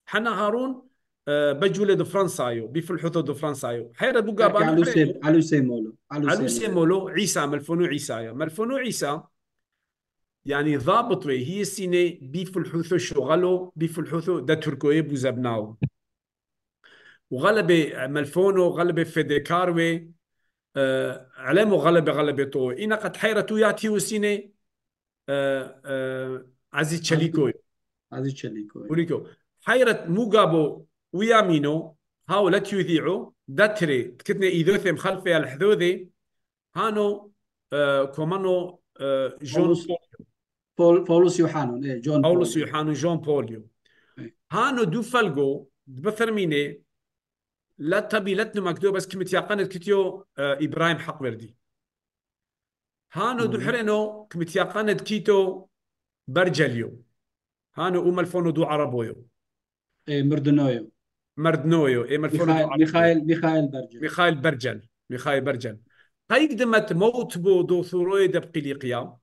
حنا هارون آه، بجولي دو فرانسايو الحوتو دو فرانسايو حيرا بوغا بانو على سي على سي مولو علو سي مولو عيسى ملفونو عيسى ملفونو عيسى يعني ضابط وي هي سيني بيفلحوثو شغلو بيفلحوثو دا تركوي بوزبناو وغلبة ملفونو غلبة فيديكاروي آه علامو غلبة غلبة تو إنا قد حيرتو ياتيو سيني آه آه عزيز تشاليكوي عزيز وليكو حيرت موغابو ويا مينو هاو لا تيذيعو داتري تكتنا إيذوثي مخلفي الحذوذي هانو آه كومانو آه جون بولوس بول بولوس يوحانون إيه جون بولوس يوحانو جون بوليو إيه. هانو دو فالغو بثر ميني لا تنو مكتوب بس كمت يقنت كتيو آه إبراهيم حق بردي هانو دو حرينو كمت يقنت كيتو برجليو هانو أم الفونو دو عربويو إيه مردنويو مردنويو اي ميخائيل ميخائيل ميخائيل برجل ميخائيل برجل ميخائيل برجل قدمت موت بو دو ثورويد بقليقيا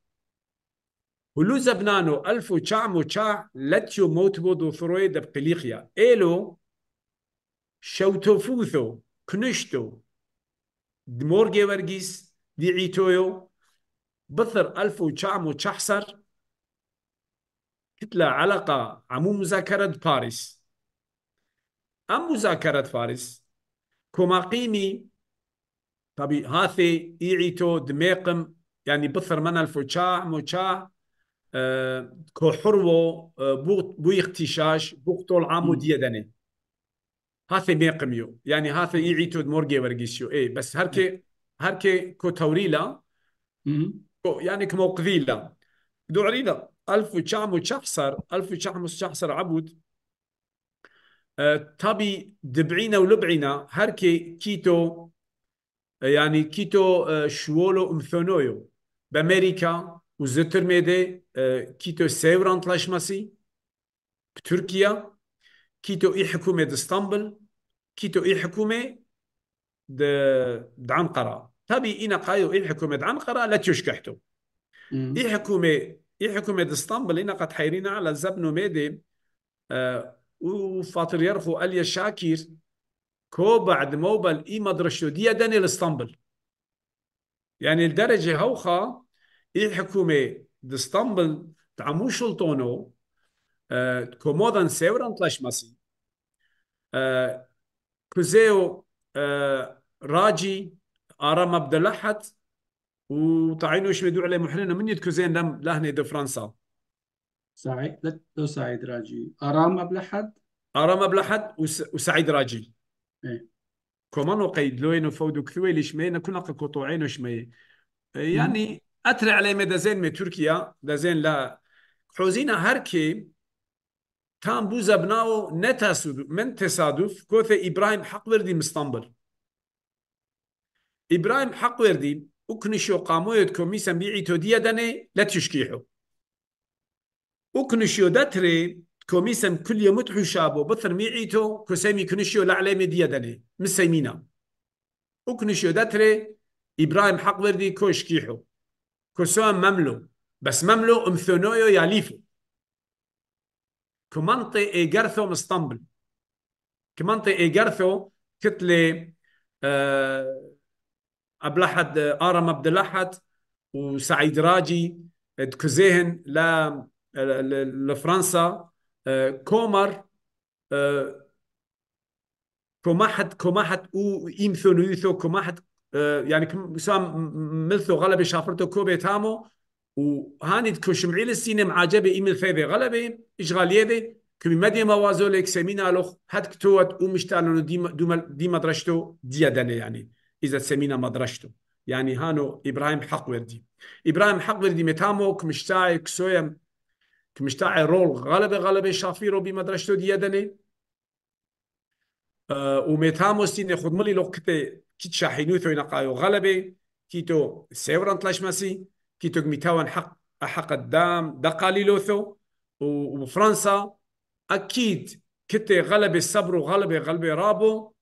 ولو زبنانو ألف وشاع مشاع لاتيو موت بو دو ثورويد بقليقيا إلو شوتوفوثو كنشتو دمورجي ورجيس ديعيتويو بثر ألف وشاع مشاحسر كتلة علاقة عمو مذاكرة باريس ام مذاكره فارس كوماقيمي طبي هاثي ايعيتو دميقم يعني بثر من الفوشاع مشاع أه كو أه بو بو اختشاش عامو العامو ديدني هاثي يو يعني هاثي ايعيتو دمورجي ورجيشيو اي بس هركي هركي كو توريلا يعني كموقذيلا دوريلا ألف وشعم وشحصر ألف وشعم وشحصر عبود آه، تابي دبعينا ولبعينا هركي كيتو آه، يعني كيتو آه، شوولو امثونويو بامريكا وزتر ميدي كيتو سيوران تلاشماسي بتركيا كيتو اي حكومة اسطنبول كيتو اي حكومة د دعنقرة تابي اينا قايو اي حكومة دعنقرة لا تشكحتو اي حكومة اي حكومة اسطنبول اينا قد حيرينا على زبنو ميدي أه وفاطر يرخو أليا شاكير كو بعد موبل إي مدرشو دي داني الإسطنبل يعني الدرجة هوخا إي حكومة دإسطنبول تعمو شلطونو آه كو موضان سيوران تلاش ماسي آه كوزيو آه راجي آرام عبد اللحد وتعينو شمدو عليه محلنا من يتكوزين لم لهني دي فرنسا سعيد لا سعيد راجي ارام ابل حد ارام ابل حد وسعيد راجي إيه. كمان وقيد لوين وفود كثوي ليش لشمي كنا قطوعين وشمي إيه، يعني اترى على مدى زين من تركيا دزين لا حوزينا هركي تام بوزا بناو نتاسود من تصادف كوثي ابراهيم حق وردي اسطنبول ابراهيم حق وردي وكنشو قاموية كوميسا بيعي توديا داني لا تشكيحو وكنشيو داتري كوميسن كل يوم تحشابو بثر ميعيتو كسامي كنشيو لعلامي ديادلي مسيمينا وكنشيو داتري إبراهيم حق وردي كوشكيحو كيحو مملو بس مملو أمثونويو ياليفو كمانطي إيجارثو مستنبل اسطنبل كمانطي إيجارثو كتلي أه أبلحد آرم عبد الأحد وسعيد راجي تكزيهن لا لفرنسا آه، كومر آه، كوماحت كوماحت او ايمثو نيوثو كوماحت آه، يعني كم ملثو غلبي شافرتو كوبي تامو وهاني كوشمعيل السينم عجبي ايميل فيبي غلبي اشغاليه كمي مدي موازو لك سمينا لخ هاد كتوت ومشتالون دي دي مدرشتو ديادنه يعني اذا سمينا مدرشتو يعني هانو ابراهيم حق وردي ابراهيم حق وردي متامو كمشتاي كسويم كمشتاع رول غالبا غالبا شافيرو بمدرستو ديادني أه ومتاموستين خود ملي لو كتي كيت شاحينو ثوينا قايو كيتو سيوران تلاش ماسي كيتو ميتاوان حق حق الدام دقاليلوثو وفرنسا أكيد كتي غالبا صبرو غلبة غالبا رابو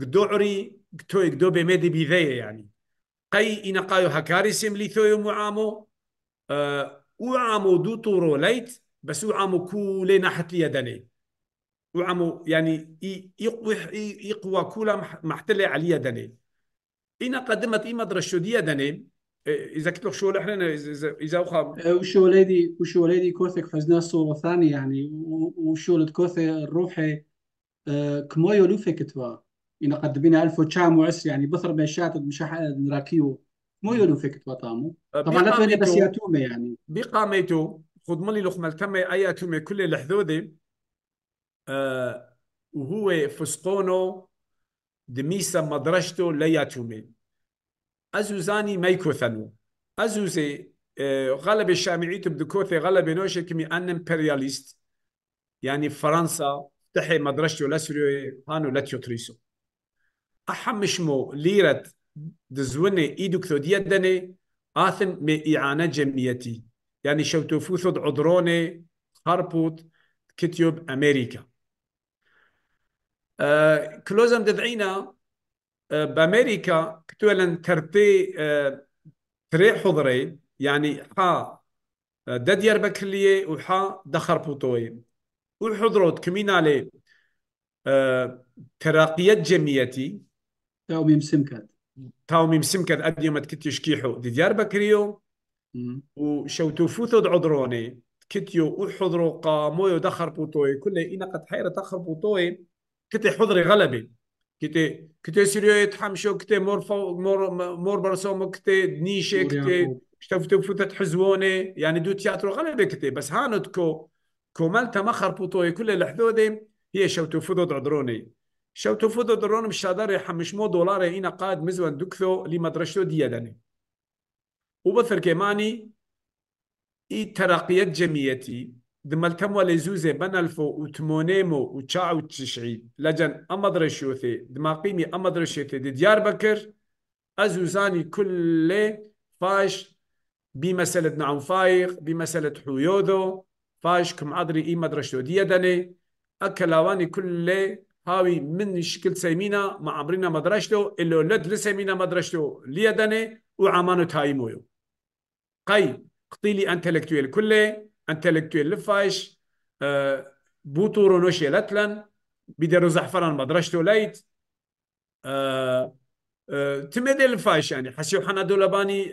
قدوعري قتو قدو بمدي بيذية يعني قي إنقايو هكاري سيم ليثو معامو أه وعمو دو طورو ليت بس وعامو كولي ناحت اليدني وعامو يعني يقوي يقوى كولا محتلي على اليدني إنا قدمت إما شو دي يدني إيه، إذا كنت شو إحنا إذا إذا أخا إيه، وشو ليدي وشو ليدي كوثك فزنا صورة ثانية يعني وشو ولد كوثي الروحي إيه، كمويو لوفي كتوا إنا قدمنا 1900 يعني بثر بيشات مشاح راكيو مو مويو فيك طعمو أه، طبعا لا تولي بس يا تومي يعني بقاميتو خذ ملي لخمه الكمة اي اتومه كل الحذوذي آه وهو فسقونو دميسا مدرجته ليا ياتومي ازوزاني ما يكوثنو ازوزي غالب أه، غلب الشامعيت بدكوثي غلب نوشي كمي ان امبرياليست يعني فرنسا تحي مدرجته لسريو سوريو هانو لا تيوتريسو مو ليرت دزون ايدو كثودية دني آثن مي إعانة جمعيتي يعني شوتوفو ثد عدروني خربوت كتيوب أمريكا آه كلوزم ددعينا آه بأمريكا كتولن ترتي آه تري حضري يعني حا ددير بكلية وحا دخربوتوي والحضرات كمين عليه ترقية جمعيتي تاومي مسمكات تاومي ادي ما تكتش كيحو دي ديار بكريو وشوتو فوثو دعضروني كتيو وحضرو قامويو دخر بوتوي كل إنا قد حيرة تخر بوتوي كتي حضري غلبي كتي كتي سيريو يتحمشو كتي مور فو مور مور برسومو كتي دنيشة كتي شتفتو فوتت تحزوني يعني دو تياترو غلبي كتي بس هانت كو كومال تمخر بوتوي كل الحدودي هي شوتو فوتو دعضروني شو تفوتو فودو درونم شادر مو دولار هنا قاد مزون دكثو لی مدرشتو دیدنی و بثر كماني اي ترقية جميتي دمال دملتم وليزوزة بن الفو وتمونيمو وشاعو تشعي لجن اما درشوثي أمدرشيوثي دماقيمي أمدرشيوثي دي ديار بكر أزوزاني كل فاش بمسألة نعم فايق بمسألة حيوذو فاش كم عدري إي مدرشتو ديدني أكلاواني كل هاوي من شكل سيمينا ما عمرنا مدرشتو اللي ولد لسيمينا مدرشتو ليدني وعمانو تايمويو قي قتيلي انتلكتويل كله انتلكتويل لفايش أه بوتورو نوشي لتلن بيدرو زحفران مدرشتو ليت أه أه تمدي الفايش يعني حسيو حنا دولباني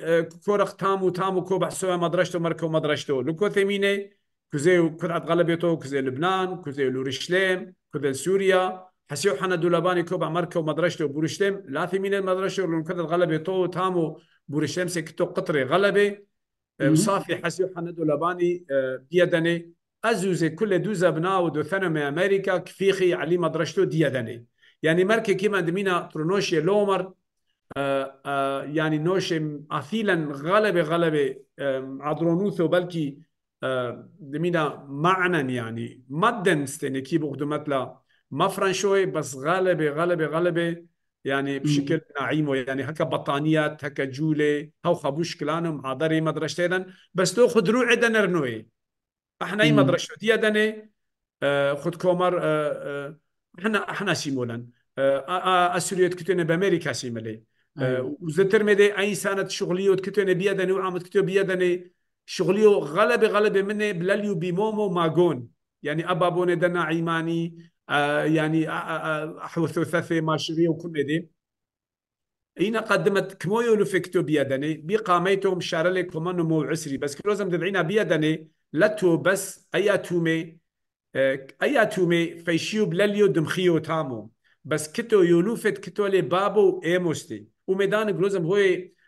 كورخ اه، تامو تامو كو بحسوا مدرشتو مركو مدرشتو لكو ثمينه كوزي كرة غلبيتو كوزي لبنان كوزي لورشليم كوزي سوريا حسيو حنا دولاباني كوبا مركو مدرشتو لا في من المدرشة لو كذا غلبة تو تامو بورشتم سكتو قطري غلبة وصافي حسيو حنا دولاباني بيدني آه، أزوز كل دوزة بناو دو ثنمي أمريكا كفيخي علي مدرشته ديدني يعني مركي كيما دمينا ترونوشي لومر آه، آه، يعني نوشي أثيلا غلبة غلبة عدرونوثو بلكي دمينا معنا يعني مدن ستنكي بوغدو مثلا ما فرانشوي بس غالبه غالبه غالبه يعني بشكل نعيم يعني هكا بطانيات هكا جولة هاو خابوش كلانهم عادري مدرشتين بس تو خد روعي دن رنوي احنا اي مدرشة دي دني آه، خد كومر آه، آه، احنا احنا سيمولا اسوريوت كتونه بامريكا سيملي وزتر مدي اي سنة شغليوت كتونه بيدني وعمد كتو بيدني شغليو غلبة غلبة مني بلاليو بيمومو ماغون يعني ابابون دنا عيماني آه، يعني آه، آه، حوثو ما مارشري وكل دي اين قدمت كمويو لفكتو بيدني بقاميتهم شارلي كمان مو عسري بس كلوزم دبعينا بيدني لتو بس ايا تومي ايا تومي فيشيو بلليو دمخيو تامو بس كتو يولوفت كتو لي بابو ايموستي وميدان كلوزم هو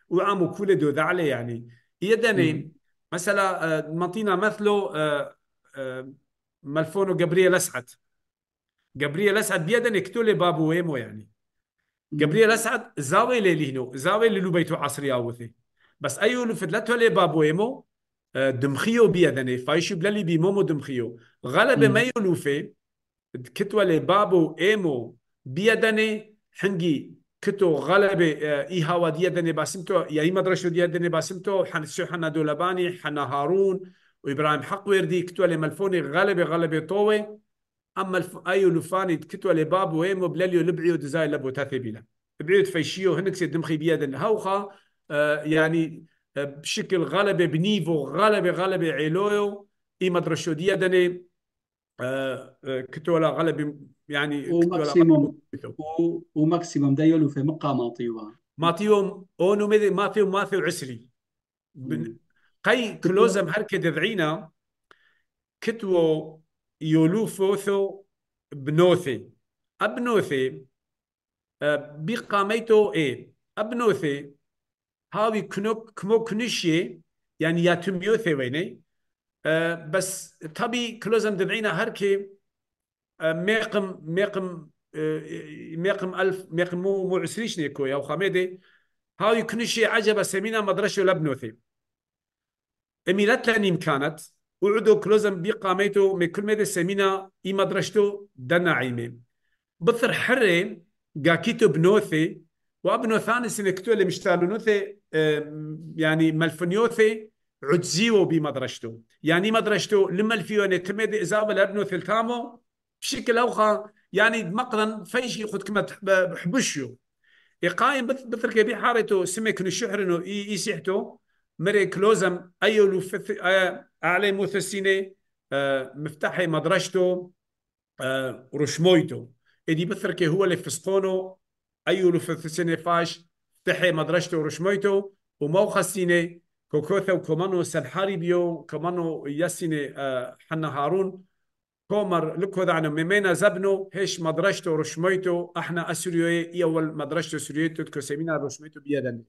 وعمو كل دو ذعلي يعني يدني مثلا مطينا مثله ملفونو جابرييل اسعد جابرييل اسعد بيدا يكتول بابو ويمو يعني جابرييل اسعد زاوي ليلينو زاوي للو بيتو عصري اوثي بس ايو لفدلتو لي بابو ويمو آه، دمخيو بيدني فايشو بلالي بيمومو دمخيو غلب مايو لوفي كتو لي بابو ايمو بيدني حنجي كتو غلب آه، اي هوا ديدني باسمتو يا اي مدرشو ديدني باسمتو حنسو حنا دولباني حنا هارون وابراهيم حق وردي كتو لي ملفوني غلب غلب طوي اما الف... ايو لفاني كتوا لباب ويمو بلاليو لبعيو دزاي لبو تاثبيلا بعيو تفيشيو هنكسي دمخي بيد هوخا آه يعني آه بشكل غلبه بنيفو غلبه غلبه عيلويو اي مدرشو دي دني آه, آه، كتولا غلبه يعني وماكسيموم وماكسيموم دايولو في مقا ماطيوها ماطيوم اونو ميدي ماثيو ماثيو عسري بن... قي كلوزم هركد ذعينا كتوا يولوفوثو بنوثي أبنوثي آه، بقاميتو اي أبنوثي هاوي كنوك كمو كنشي يعني ياتميوثي ويني آه، بس تبي كلوزم دبعينا هركي آه، ميقم ميقم ميقم ألف ميقم مو مو عسريش نيكو يا وخامدي هاوي كنشي عجبه سمينا مدرشة لابنوثي اميلت لاني كانت وعدو كلوزم قاميتو مي كل مدى سمينا اي مدرشتو دنا عيمي بثر حرين قاكيتو بنوثي وابنو ثاني سنكتو اللي مشتالو نوثي يعني ملفنيوثي بي مدرشتو يعني مدرشتو لما الفيوني تمدي إزابة لأبنو ثلتامو بشكل أوخا يعني مقرن فيشي خد كما بحبشو يقايم بثر كبي حارتو سمك نشحرنو إي إي سيحتو مري كلوزم أيو لفث آه، اعلى متسنه آه، مفتاحي مدرجته آه، رشمويته ادي بثركي هو اللي فسطونه ايو لفثسنه فاش فتحي مدرجته رشمويته وموخا سيني كوكوثا وكمانو سنحاري بيو كمانو يسيني آه، حنا هارون كومر لكو دعنا ممينا زبنو هش مدرجته رشميتو احنا اسوريوي اول مدرجته سوريتو تكو سمينا رشمويتو بيدني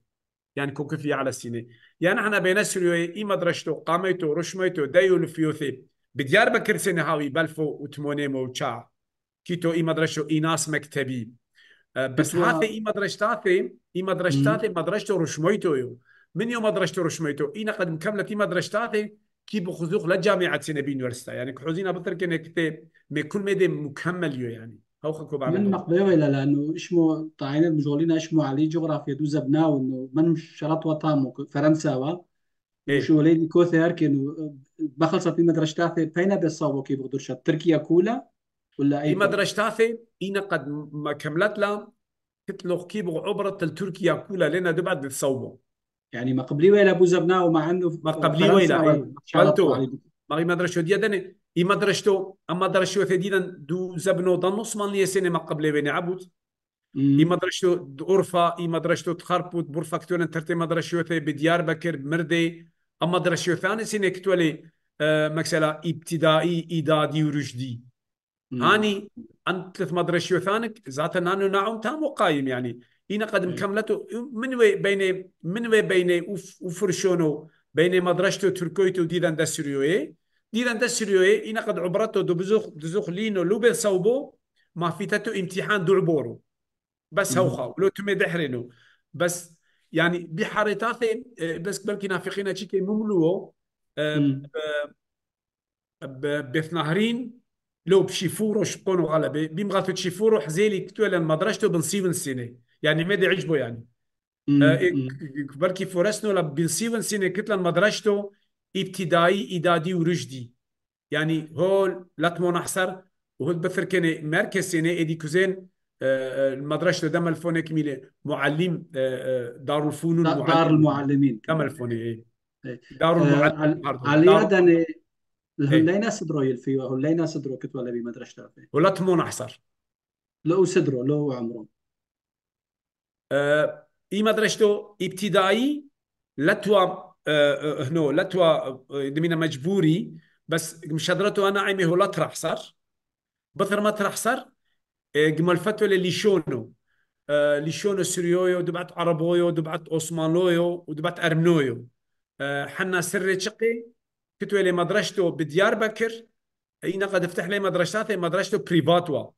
يعني كوكو في على السيني يعني احنا بين السنوية اي مدرشتو قاميتو رشميتو دايو الفيوثي بديار بكر سنة هاوي بلفو وتمونيم وشا كيتو اي مدرشتو اي ناس مكتبي أه، بس هاتي اي مدرشتاتي اي مدرشتاتي مدرشتو رشميتو يو من يوم مدرشتو رشميتو اي نقد مكملة اي مدرشتاتي كي بخذوخ لجامعة سنة بيونيورستا يعني كحوزينا بطر كنكتي مي مدى مكمل يو يعني هوخك وبعمل من مقبره مقبلة لأنه اسمه طاعين المجولين اسمه علي جغرافيا دو زبنا وإنه من شرط وطامو فرنسا و إيه؟ شو وليدي كوثر هركن بخلصت في مدرجتاتي فين بيصابو كي بقدرش تركيا كولا ولا أي تاثي إنا قد ما كملت لا كتلوغ كي بغ عبرة التركيا كولا لنا دبعد بتصوبو يعني ما قبلي ولا بو زبنا وما عنده ما قبلي ولا إيه. مالي مدرسة دي دنة إي مدرسة تو أم مدرسة تو ثديدا دو زبنو دانو سمان لي سنة ما قبل بين عبود إي مدرسة تو أورفا إي مدرسة تو تخربوت بورفاكتون ترتي مدرسة تو بديار بكر مردي أم مدرسة تو ثاني سنة كتولي مثلا ابتدائي إدادي ورشدي هاني أنت ثلاث مدرسة تو ثانك ذات نانو نعم تام وقايم يعني إينا قد مكملته من وي بيني من وي بيني وفرشونو وف بين مدرسته تركيته ديدان دا اي ديدان دا اي إن قد عبرته دبزوخ دزوخ لينو لوبل صوبو ما فيتاتو امتحان دعبورو بس هو خاو لو تمي دحرينو بس يعني بحريتاتي بس بلكي نافقين تشيكي مملوو بثنهرين لو بشيفورو شبونو غلبه بيمغاتو تشيفورو حزيلي كتولا مدرجته بن سيفن سنه يعني ما عجبو يعني آه، إيه، برکی فورستنو لە بنسیون سيفن کرد كتلا مەدرەشتۆ ابتدائي إدادي و يعني یعنی هۆل أحسر وهو بثر كان مركز سنة إدي كوزين آه، آه، المدرسة دم الفوني ميلي معلم دار الفنون دار المعلمين دم الفوني دار المعلمين علي دني هلينا صدرو يلفي وهلينا صدرو كنت ولا بمدرسة ولا تمون أحسر لو صدرو لو عمرو أه اي مدرجته ابتدائي لا تو آه، آه، هنا لا تو دمينا آه، مجبوري بس مشدرته انا عمي هو لا لطرح صار بثر ما ترح صار جمال فتو اللي شونو اللي شونو سريويو دبعت عربويو دبعت اوسمانويو ودبعت ارمنويو حنا سر شقي كتو اللي مدرجته بديار بكر اي نقد افتح لي مدرجتاتي مدرجته بريفاتوا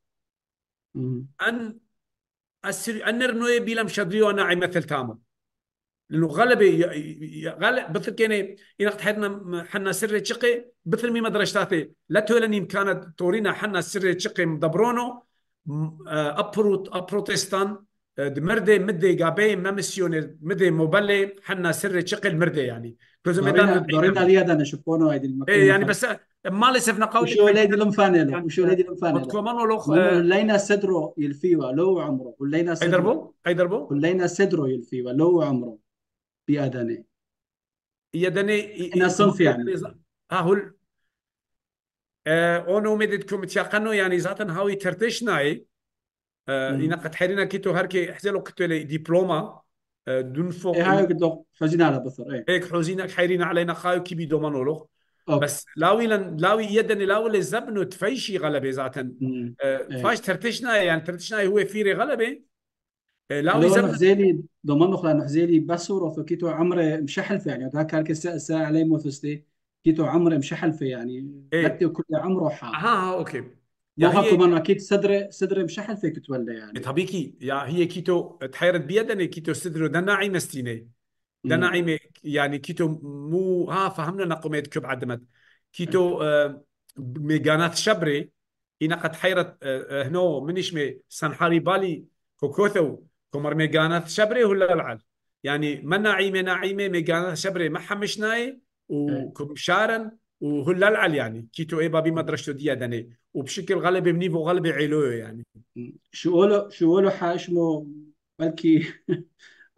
ان النر نوي بيلم شدري وانا ناعي مثل تامو لانه غلبه غلب مثل كان ينقد حدنا حنا سر تشقي مثل مي مدرج ثلاثه لا تولني كانت تورينا حنا سر تشقي مدبرونو ابروت اه، ابروتستان آه، دمرده مده جابي ما مسيون مده مبلي حنا سر شقل مرده يعني كوزم دارين دارين عليا انا شبونو هيدي المكان ايه يعني بس آه، ما لي سفنا قوي وشو ليدي لمفانيلا يعني، وشو ليدي لمفانيلا كومانو لو لينا سدرو يلفيوا لو عمره ولينا سدرو اي دربو ولينا سدرو يلفيوا لو عمره بأدني يدني انا صنف يعني ها آه، هو اونو مدد كوم يعني ذاتن هاوي ترتشناي ina qad xirina kito harke xzelo qtele diploma دون فوق اي هاي قد لو حزين على بثر اي هيك حزين حيرين علينا خايو كي بيدو منولو بس لاوي لن لاوي يدني لاوي لزبنو تفيشي غلبه ذاتا آه، إيه. فاش ترتشنا يعني ترتشنا هو فيري غلبه آه، لاوي زبنو حزيلي دومنو خلان حزيلي بسور فكيتو مشحل في يعني هاك هاك الساعه علي موثستي كيتو مشحل في يعني إيه. حتى كل عمره حال ها آه، ها اوكي وهاكو مرة اكيد صدره صدره مشحل فيك تولى يعني طبيكي يا هي كيتو تحيرت بيدنا كيتو صدره ده ناعمه ستيني ده ناعمه يعني كيتو مو ها فهمنا نقمت كب عدمت كيتو آه، ميغانات شبري إنا قد حيرت آه، آه، هنو منش مي سنحاري بالي كوكوثو كمر ميغانات شبري ولا العل يعني ما ناعمه ناعمه ميغانات شبري ما حمشناي إيه. وكم شارن وهو للعل يعني كيتو ايبا مدرسه دي ديادني وبشكل غالبي منيف غالبي عيلو يعني شو قولوا شو قولوا حاشمو بلكي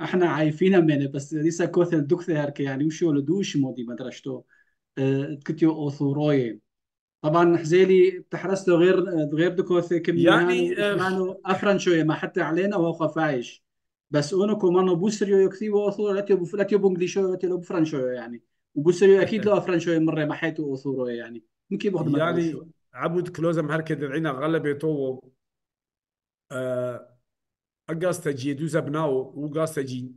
احنا عايفينها منه بس ليس كوثل دكتور هرك يعني وشو قولوا دوش دي مدرجته اه كتيو اوثوروي طبعا حزيلي تحرسته غير غير دكوث كم يعني مانو يعني؟ أه، افرن شويه ما حتى علينا هو فايش بس اونو مانو بوسريو يكتيو اوثور لاتيو بونجليشو بفرن شوية يعني وبوسريو اكيد لو شوي مره محيته وصوره يعني ممكن بوحد يعني عبود كلوزا محركة العين غلبة طوو أه أقاستجي دوزا بناو وقاستجي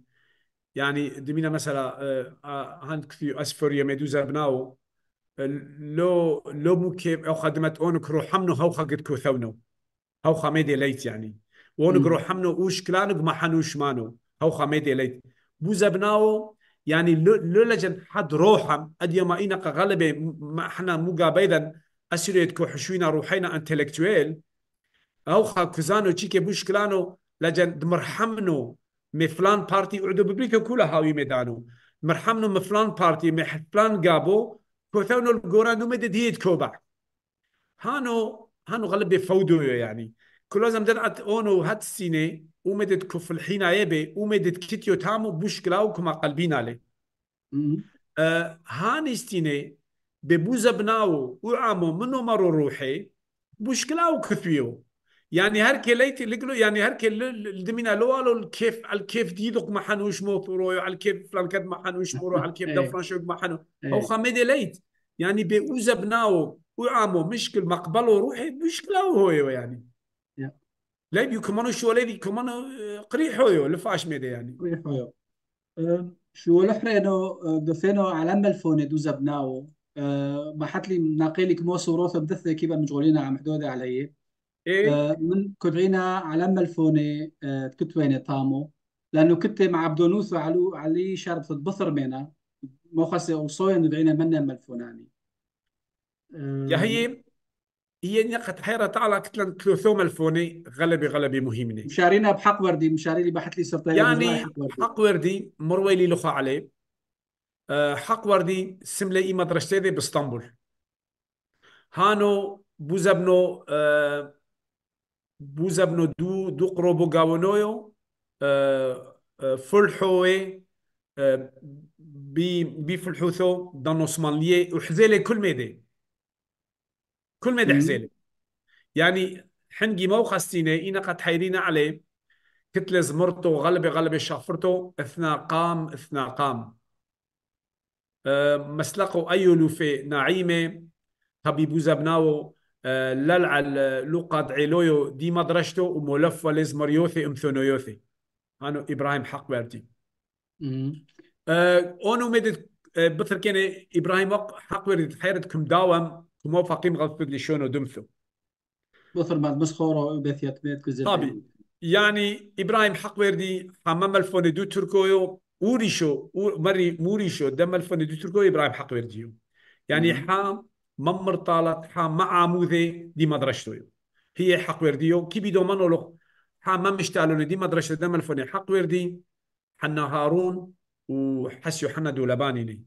يعني دمينا مثلا أه... آه، هانك في أسفوريا مدوزا بناو لو لو ممكن أو خدمت أونك روح حمنو هو خقت كوثونو هاو خاميدي ليت يعني وأونك روح حمنو وش كلانك ما حنوش مانو هاو خاميدي ليت بوزا بناو يعني لولجن حد روحم قد ما إنك غلبة ما إحنا موجا أسيريت كو حشوينا روحينا انتلكتويل أو خا كوزانو تشيكي بوشكلانو لجن مي مفلان بارتي عدو ببريكا كولا هاوي ميدانو مرحمنو مفلان بارتي مفلان جابو كوثونو الجورانو الغورانو هيد كوبا هانو هانو غلبة فودو يعني كلوزم ددعت اونو هات السيني اومدت كف الحين ايبي اومدت كتيو تامو بوش كلاو كما قلبين علي آه هاني ستيني ببوزة بناو وعامو منو مرو روحي بوش كلاو يعني هر كليت لقلو يعني هر كل لوالو الكيف على الكيف دوك ما حنوش موثورو على الكيف فلان كد ما حنوش مورو على الكيف إيه. دفرانشوك ما حنو إيه. او خمدي ليت يعني بوزة بناو وعامو مشكل مقبلو روحي مشكلة هو يعني ليبيو كمان شواليدي كمان آه، قريح هويو لفاش ميدا يعني قريح آه، شو لحرينو قفينو آه، على دو زبناو ما حد لي ناقي لك مو بدثة كيبا مشغولين عم حدودة علي إيه؟ من كدغينا على عمل فوني كنت وين لانه كنت مع بدونوث وعلو علي شارب بصر مينا مو خاصة وصوين ندعينا منا ملفوناني يا هي هي نقطة حيرة تعالى قلت كتلن ثوما الفوني غلبي غلبي مهمني مشارينا بحق وردي مشاري اللي بحث لي صرت يعني حق وردي, حق مروي لي لخو علي آه، حق وردي سملي اي مدرسة دي باسطنبول هانو بوزابنو أه بوزابنو دو دو قروبو غاونويو أه, آه، فلحوي آه، بفلحوثو دانو ليه وحزيلي كل ميدي كل ما دحزالي يعني مو موقع سينائي قد حيرين عليه كتلة زمرته غلبة غلبة شافرته اثنا قام اثنا قام أه مسلقو أيو لوفي نعيمة طبيبو زبناو أه للع لقد علويو دي مدرشتو وملف ولز مريوثي يوثي أنا إبراهيم حق بارتي أه أونو مدد بطر كان إبراهيم حق بارتي حيرتكم كم داوم موفقين غف شونو دمثو مثل ما مسخورة بثيات بيت كزير طبي يعني إبراهيم حق وردي حمام الفوني دو تركويو وريشو مري موريشو دم الفوني دو تركويو إبراهيم حق ورديو يعني حام ممر طالت حام مع عموذي دي مدرشتو هي حق ورديو كي بيدو منولو حام مش تعلو دي مدرشت دم الفوني حق وردي حنا هارون وحسيو حنا دولباني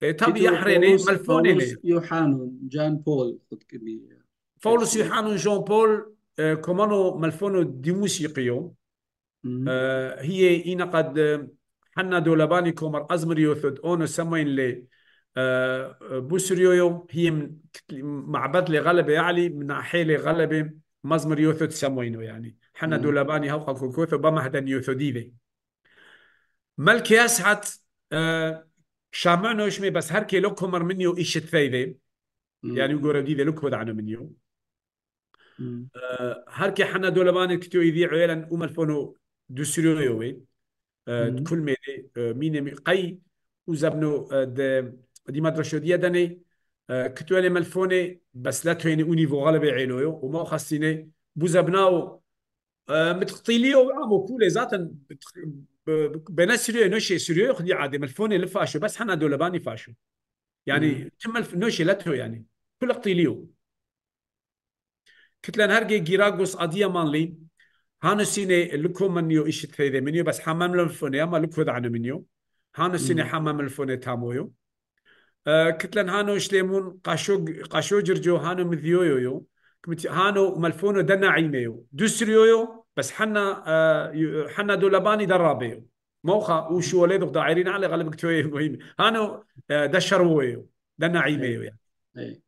تبي يحرني لي ليه يوحانون جان بول بولس يوحانون جان بول آه، كمانو مالفونو دي موسيقيو آه، هي إنا قد آه، حنا دولباني كومر أزمريو ثد أونو سموين لي بوسريو بوسريو هي من معبد لي غلبة يعلي من أحيلي غلبة مزمر يوثد سموينو يعني حنا دولباني هوقا كوكوثو بما هدن يوثديلي ملك يسعد آه شامعنو إشمي بس هركي كيلو كمر منيو إيش الثيذي يعني يقول ردي ذي لكود عنو منيو آه هركي حنا دولبان كتو يذيع ويلا أم الفونو دوسريو يوين آه كل ميدي آه مين قي وزبنو آه دي مدرسة دي دني آه، كتو لي ملفوني بس لا تويني اونيفو غالب عيلويو وما خاصيني بوزبناو آه، متقطيليو عامو آه، كولي زاتن بنا سريو نوشي سريو خذي عادي ملفوني لفاشو بس حنا دولباني فاشو يعني تم نوشي لتو يعني كل قتيليو قلت له هرجي جيراغوس اديا مانلي هانو سيني لكو منيو ايش تفيدي منيو بس حمام لفوني اما لكو دعنا منيو هانو سيني حمام لفوني تامويو آه قلت له هانو شليمون قاشو قاشو جرجو هانو مذيويو يو هانو ملفونو دنا عيميو دوسريو يو بس حنا آه، حنا دولاباني درابي موخا وشو وليدو دايرين على غالبا كتوي مهم هانو آه، دشروي دنا عيبي يعني إيه. إيه.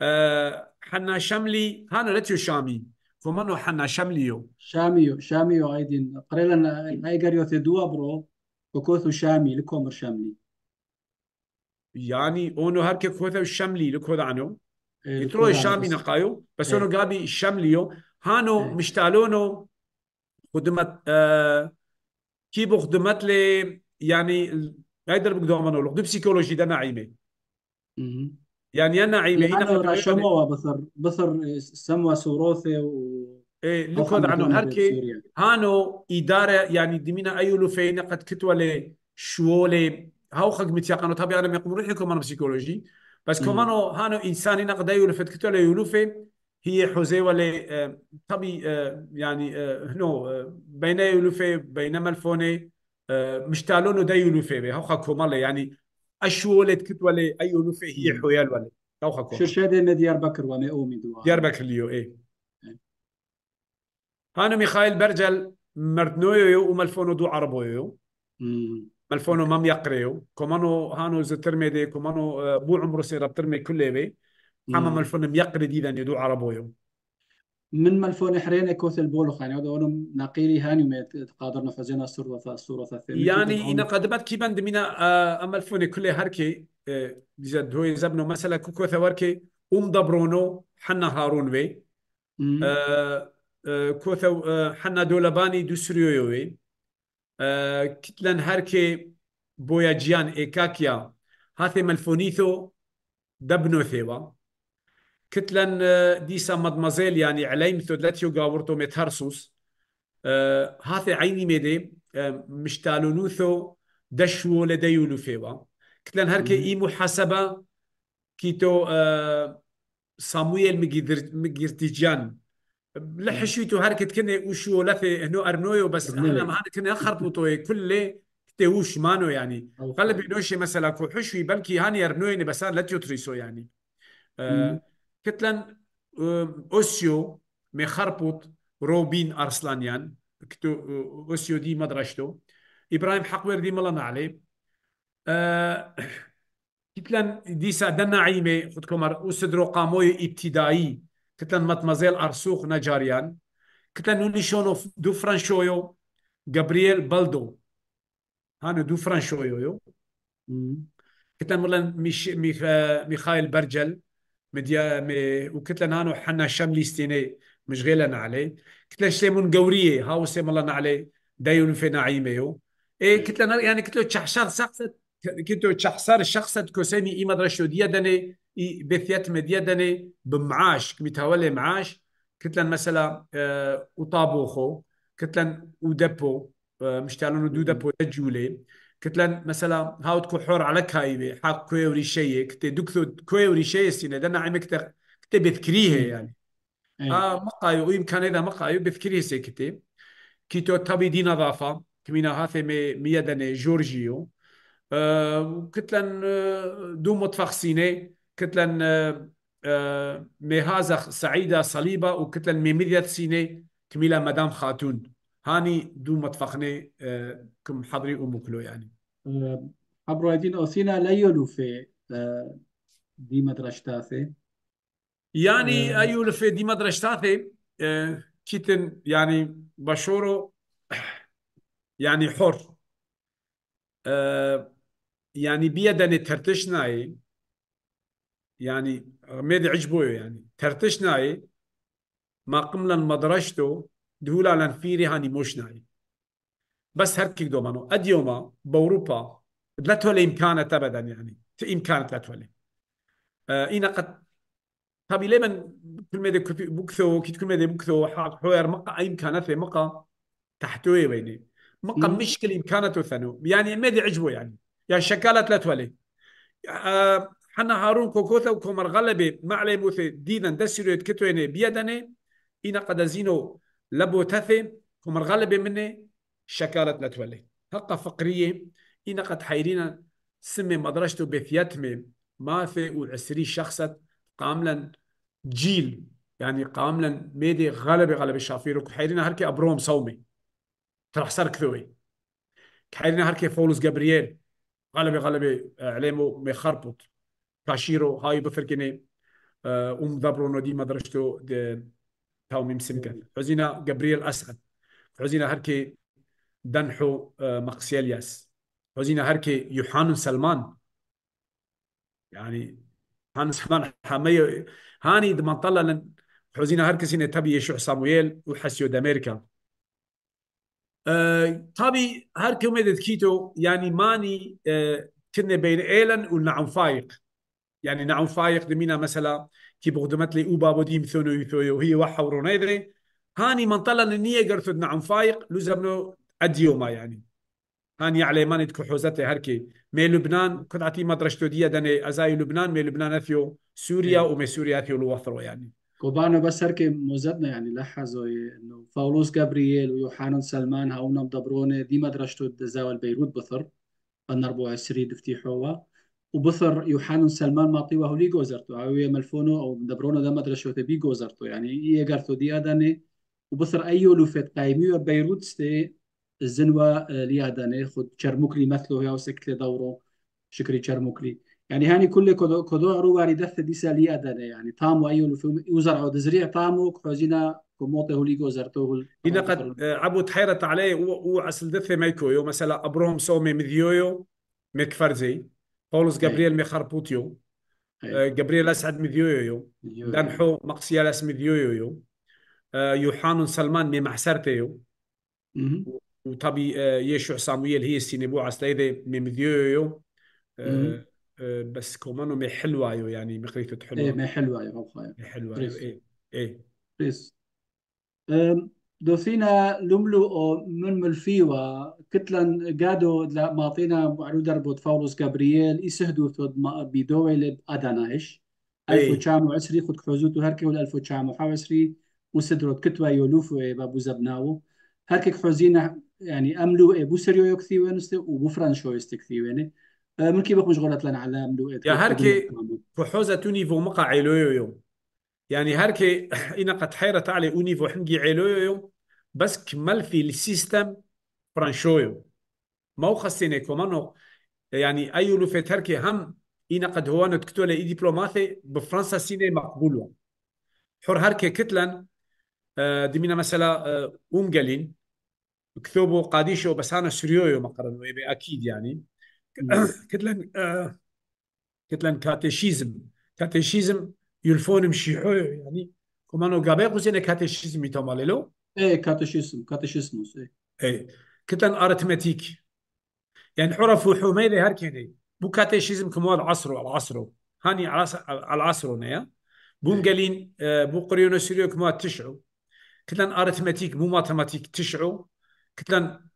آه، حنا شملي هانا لتيو شامي فمنو حنا شمليو شاميو شاميو عيدين قريلا ايجر قريو دوا برو وكوثو شامي لكومر شاملي يعني اونو هركي كوثو شملي لكو دعنو إيه، يترو شامي نقايو بس اونو قابي شمليو هانو مشتالونو خدمت آه كيف خدمت لي يعني هيدا بقدر ما نقول لك سيكولوجي ده نعيمه يعني انا نعيمه هنا رشموها بصر بصر سموا سوروثه و ايه لكن عنو هركي هانو اداره يعني دمينا ايو لفين قد كتوله شوله هاو خق متيقنو طبيعي انا مقمر ريحكم انا بسيكولوجي بس كمانو هانو انساني نقد ايو لفت كتوله يولوفين هي ولا آه، طبي آه، يعني هنو آه، بين يلوفي بين ملفوني مشتالون دا يلوفي هو هوخا الله يعني اشولة ولا اي يلوفي هي ولا ولي هوخا شو شرشادة ما ديار بكر وانا اومي دوا ديار بكر ليو اي إيه. هانو ميخائيل برجل مردنويو وملفونو دو عربويو ملفونو مام يقريو كومانو هانو زترمي دي كومانو بو عمرو سيرا بترمي كلي بي اما ملفون ميقرد اذا يدو عربو يوم من ملفون حرين كوث بولو خاني هذا ونم نقيري هاني ما تقادر فزينا الصورة الصورة الثانية يعني إن قدمت بند من آه، أما الفوني كل هركي ديجا آه، دوي زبنو مثلا كوكو ثوركي أم دبرونو حنا هارون وي آه، كوثو حنا دولباني دو سريوي وي كتلن هركي بويا جيان إيكاكيا هاثي ملفونيثو دبنو ثيوا كتلن آه، ديسا مدمزيل يعني علي مثل لاتيو غاورتو أه هاثي عيني ميدي آه، نوثو دشو لديو فيوا كتلن هركي اي محاسبة كيتو أه سامويل مجيرتيجان لحشيتو هركت كني وشو لفي هنو ارنويو بس انا ما كنا خرطوتو إيه، كل تيوش مانو يعني قلب نوشي مثلا كو حشوي بلكي هاني ارنويني بس انا لا تيوتريسو يعني آه كتلن اوسيو مخربط روبين ارسلانيان كتو آه، اوسيو دي مدرشتو ابراهيم حقوير دي ملنا عليه أه دي ديسا دنا عيمه خدكمر اوسدرو قاموي ابتدائي كتلن متمازيل ارسوخ نجاريان كتلن نونيشونوف دو فرانشويو جابرييل بالدو هانو دو فرانشويو يو كتلن مولان ميخ... ميخ... آه، ميخائيل برجل مديا مي وكتلة نانو حنا شم ليستيني مش غيلنا عليه كتلة شليمون قورية هاو سيم الله نعلي دايون في يو ايه كتلة إيه. يعني كتلة تشحشر سقسة كتلة تشحشر شخصة كوسيني إيه مدرسة ديا دني اي بثيات مديا دني بمعاش كمتهولي معاش كتلة مثلا اه وطابوخو كتلة ودبو آه، مشتعلون دو دبو دجولي قلت لهم مثلا هاو تكو حور على كايبي حق كويوري شيء كنت دكتور كويوري شيء سينا دنا عمك كنت بذكريها يعني إيه. اه مقايو ويمكن اذا مقاي بذكريها سي كنت كيتو تبي دي نظافه كمينا هاثي مي ميدن جورجيو آه قلت لهم دو متفخسيني قلت لهم آه، آه، مي هذا سعيده صليبه وقلت لهم مي ميديا سيني كميلا مدام خاتون هاني دو متفخني آه، كم حضري كلو يعني حبرو آه، هدين أوسينا لا يولو في آه، دي مدرشتاثي يعني أيو في دي مدرشتاثي كيتن يعني بشورو يعني حر يعني بيدني ترتشناي يعني ميد عجبوه يعني ترتشناي ما قملا مدرشتو دهولا لان فيري هاني موشناي بس هركي دومانو اديوما باوروبا لا تولي امكانات ابدا يعني امكانات لا تولي آه اين قد طبي ليه من كل مدى بكثو كي كل بوكثو بكثو حوير مقا اي امكانات مقا تحتوي بيني مقا مشكل امكانته ثانو يعني مدى عجبه يعني يعني شكالات لا تولي آه حنا هارون كوكوثا وكومر غلبي ما عليه موثي دينا دسيرو كتويني بيدني إنا قد زينو لبوتثم هم الغالب مني شكالت نتولي هقا فقرية إنا قد حيرينا سمي مدرجته ما ماثي والعسري شخصة قاملا جيل يعني قاملا ميدي غالبي غالبي شافيرو كحيرينا هركي أبروم صومي ترح سر كثوي كحيرينا هركي فولوس جابرييل غالبي غالبي آه، عليمو مخربط كاشيرو هاي بفركني آه، أم دبرونو دي مدرجته هاو ميم سمكة حزينا جبريل أسعد حزينا هركي دنحو آه، مقسيلياس حزينا هركي يوحان سلمان يعني يوحان سلمان حامي هاني دمان طلع لن حزينا هركي سنة تبي يشوع سامويل وحسيو داميركا أه طبي هركي ومدد كيتو يعني ماني أه كنا بين ايلن ونعم فايق يعني نعم فايق دمينا مثلا كي بخدمت لي اوبا بوديم ثونو يثويو هي وحا ورونيدري هاني منطلا النية قرثد نعم فايق لوزابنو اديوما يعني هاني علي ماني تكو حوزتي هركي مي لبنان كنت عطي مدرشتو دي داني ازاي لبنان مي لبنان اثيو سوريا إيه. ومي سوريا اثيو لوثرو يعني كوبانو بس هركي موزتنا يعني لحظوا انه فاولوس جابرييل ويوحانون سلمان هاونا مدبروني دي مدرشتو دزاول بيروت بثر النربو عسري دفتيحوها وبثر يوحان سلمان ما طيوه لي جوزرتو او ماتی و هولی گۆزرتو ئەوێ مەلفۆنۆ ئەو جوزرتو يعني درەشوتەبی إيه جارتو دي اداني وبثر ايو لو لوفت قايمي وبيروت ستي الزنوة آه، اداني خد شرموكلي مثلو يا وسكت دورو شكري شرموكلي يعني هاني كل كودو كدو رواري دث دي سالي اداني يعني تامو أي لوفت وزرعو دزريع تامو كحوزينا كموطي لي جوزرتو هنا قد آه، عبو تحيرت عليه وعسل دث ميكويو مثلا ابروم سومي مديويو مكفرزي بولوس إيه. جابرييل ميخار بوتيو إيه. آه، جابرييل اسعد ميديويو دانحو مقسيال اس ميديويو آه، يوحان سلمان مي محسرتيو وطبي آه، يشوع صامويل هي السينبو عسليدي مي ميديويو بس كومانو مي حلوة يعني مقريتو حلوة ايه مي حلوة مي حلوة ايه ايه بريس دوفينا لملو او من ملفيوا كتلا قادو معطينا معلودر بود فاولوس جابرييل يسهدو تود بدول ادانايش إيه. الف تشامو عسري خد كفوزوتو هركي ولا الف تشامو حوسري وسدرت كتوا يولوفو إيه بابو زبناو هركي حوزينا يعني املو اي بو سيريو يكثي ونستي وبو فرانشو يستكثي ويني أه، من كيف غلط لنا على املو إيه؟ يا هركي فحوزة تونيفو عيلو يوم يعني هركي انا قد حيرت علي اونيفو حنجي عيلو يوم بس كمل في l-sistem franxoju. Ma u xassine يعني اي لو في تركي هم إنا قد هو نتكتو إي دبلوماسي بفرنسا سيني مقبول حر هركي كتلن آه، دمينا مثلا أم آه، جالين كتبوا قاديشو بس أنا سريويو مقرن أكيد يعني كتلن آه، كتلن كاتيشيزم كاتيشيزم يلفون مشيحو يعني كمانو قابي قوزينا كاتيشيزم يتمالي ايه كاتشيسم كاتشيسموس ايه اي كتن ارثماتيك يعني حرف وحميله هركني بو كاتشيزم كمو العصر عصرو هاني العصر نيا بون قالين بو إيه. إيه، قريون سيريو كمو تشعو كتلان ارثماتيك بو ماتماتيك تشعو كتلان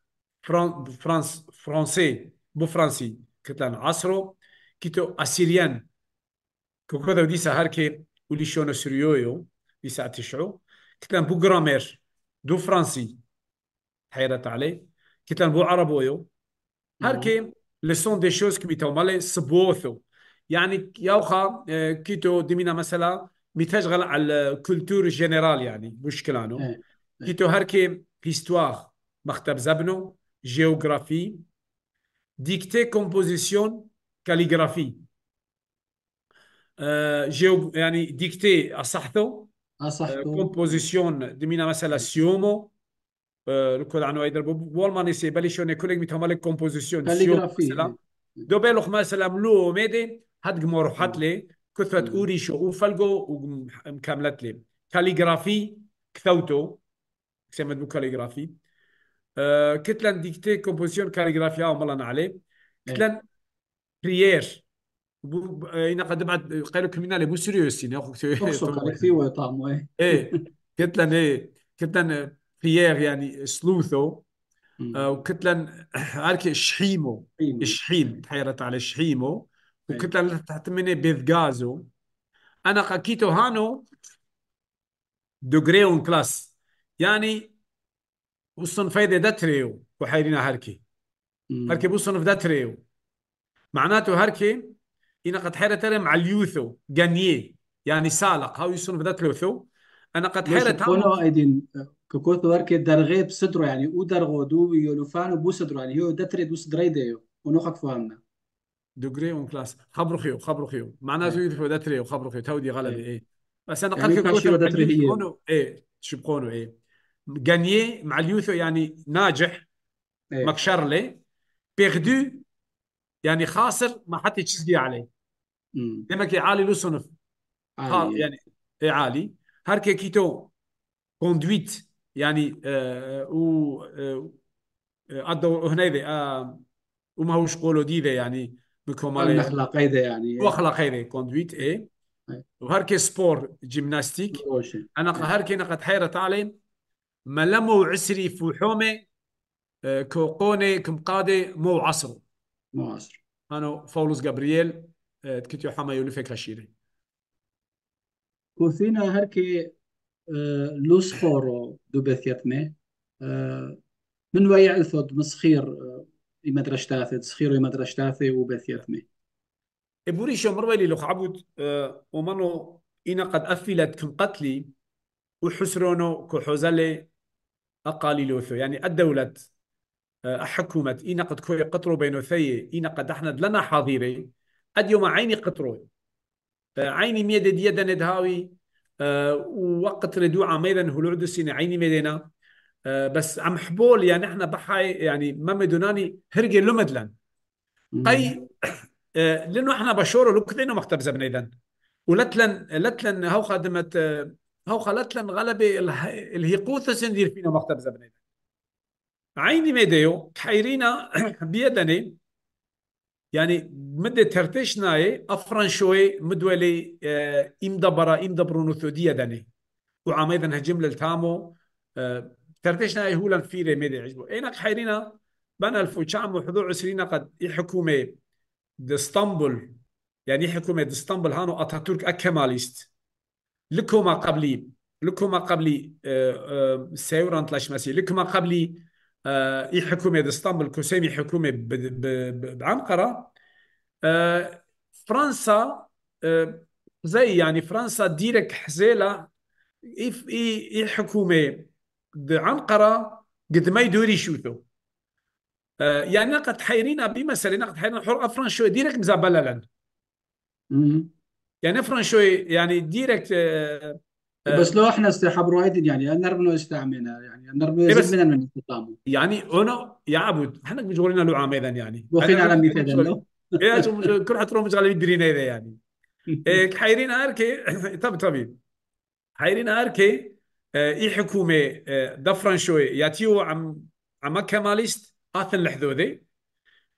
فران فرانس فرانسي بو فرانسي كتلان عصرو كيتو اسيريان كوكو ديسا هركي ولي شونو سيريو ديسا تشعو كتلان بو جرامير دو فرانسي حيرت عليه قلت لهم بو عربويو هركي نعم. لسون دي شوز بيتو مالي سبوثو يعني ياوخا آه، كيتو دمينا مثلا متشغل على الكولتور جينيرال يعني مشكلانو إيه، إيه. كيتو هركي هيستوار مختب زبنو جيوغرافي ديكتي كومبوزيسيون كاليغرافي آه، جيو يعني ديكتي اصحته صح كومبوزيسيون دي مينا مثلا سيومو الكل عنو ايدر بولمان يسي باليش اون كوليك ميت هما لك كومبوزيسيون سيومو مثلا دو بيلوخ مثلا لو ميدي هاد جمور حط لي كثرة اوري شو وفلقو ومكملت لي كاليغرافي كثوتو كسيما دو كاليغرافي كتلان ديكتي كومبوزيسيون كاليغرافيا وملان عليه كتلان بريير اين إيه، قد بعد قال لك منا لي مو سيريو سينا ايوا طعمو ايه قلت لهم ايه قلت لهم بيير يعني سلوثو آه، وقلت لهم عارف شحيمو شحيم تحيرت على شحيمو إيه. وقلت لهم تحت مني بيفغازو انا قاكيتو هانو دوغري اون كلاس يعني وصن فايدة داتريو وحيرينا هركي هركي بوصن في داتريو معناته هركي هنا نقد حيرة ترم على اليوثو غانيه يعني سالق هاو يسون بدات لوثو انا قد حيرة ترم ايدين كوكوت بارك درغي بصدرو يعني او درغو دو يولوفان بو صدرو يعني هو دتري دو صدري ديو ونوخك فهمنا دوغري اون كلاس خبرو خيو خبرو خيو معناته يدفعوا إيه. دتري وخبرو خيو تودي غلبي إيه. ايه بس انا يعني قد كوكوت كوكوت ايه شبقونو ايه غانيه مع اليوثو يعني ناجح ايه مكشرلي بيردو يعني خاسر ما حد يشزقي عليه لما كي يعني عالي لو قال يعني اي عالي هر كي كيتو كوندويت يعني او آه، آه، أدو هنا دي آه وما هوش قولو دي دي يعني بكمال يعني. أخلاقي دي يعني وأخلاقي دي كوندويت إيه. اي وهر كي سبور جيمناستيك أنا هر كي نقد حيرة علي ما لم عسري في حومه آه، كوقوني كمقاده مو عصر مو عصر أنا فولوس جابرييل تكتيو حما یونیفیک هشيري كوثينا هركي آه، لوس خورو دو بثيتمه آه، من ويا الثود مسخير آه، مدرش تاثي تسخير مدرش تاثي وبثيتمه ابوري شو مرويلي لو عبود ومنو إنا قد أفلت كن قتلي وحسرونو كحوزالي أقالي لوثو يعني الدولة حكومة إنا قد كوي قطرو بينو ثي إنا قد احنا لنا حاضيري يوم عيني قطروي عيني ميدا ديدا ندهاوي آه، وقت ردوعة ميدن هلوعد السنة عيني ميدنا آه، بس عم حبول يعني احنا بحاي يعني ما مدوناني هرجي لمدلن قي آه، لانه احنا بشورو لو مختب زبن زبنيدن ولتلن لتلن هو خادمت هو خلتلن غلبة الهيقوثة سندير فينا مختب زبنيدن عيني ميديو تحيرينا بيدني يعني مدة ترتش ناي افران شوي مدولي آه، إم دبرا إم برونو ثودية دني وعامي ذن هجم للتامو آه، ترتش ناي هو لن فيري ميدي عجبو اينك حيرينا بان الفو شعم وحضور عسرين قد يحكومي دستنبول يعني يحكومي دستنبول هانو اتاتورك اكماليست لكما قبلي لكما قبلي آه، سيوران تلاش مسي لكما قبلي اي آه، حكومه اسطنبول كسامي حكومه بعنقره آه، فرنسا آه، زي يعني فرنسا ديرك حزيله اي اي حكومه عنقره قد ما يدوري شوتو يعني نقد حيرينا بمسألة نقد حيرينا حر أفران شوي ديرك مزابلة لن يعني أفران شوي يعني ديرك آه. بس لو احنا رايدن يعني نرمنو استعمنا يعني, يعني،, يعني نرمنو إيه زمنا من استقامه يعني انا يا عبود احنا مشغولين له عام اذا يعني وخينا على مثال ايه كل على مشغل يدرينا اذا يعني إيه، حيرين اركي طب طبيب حيرين اركي اي إيه حكومه دفرن شوي ياتيو عم عم كماليست اثن لحذوذي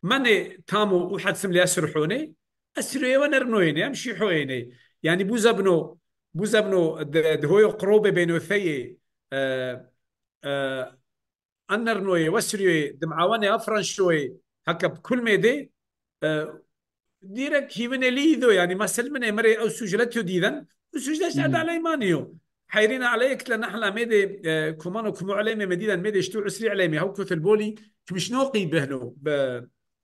ماني تامو وحد سم لي اسرحوني اسرحوني ونرنويني امشي حويني يعني بوزبنو بوزبنو دهوي قروب بينو ثي آه، آه، أنرنوي وسري دمعواني افران شوي هكا بكل ميدي آه ديرك هيفن ليدو يعني ما سلمنا مري أو سجلتو ديذن وسجلتش عدا على إيمانيو حيرين عليك لان احنا آه، ميدي كومانو كومو عليمي مديدا ميدي شتو عسري عليمي هو كثل البولي كمش نوقي بهنو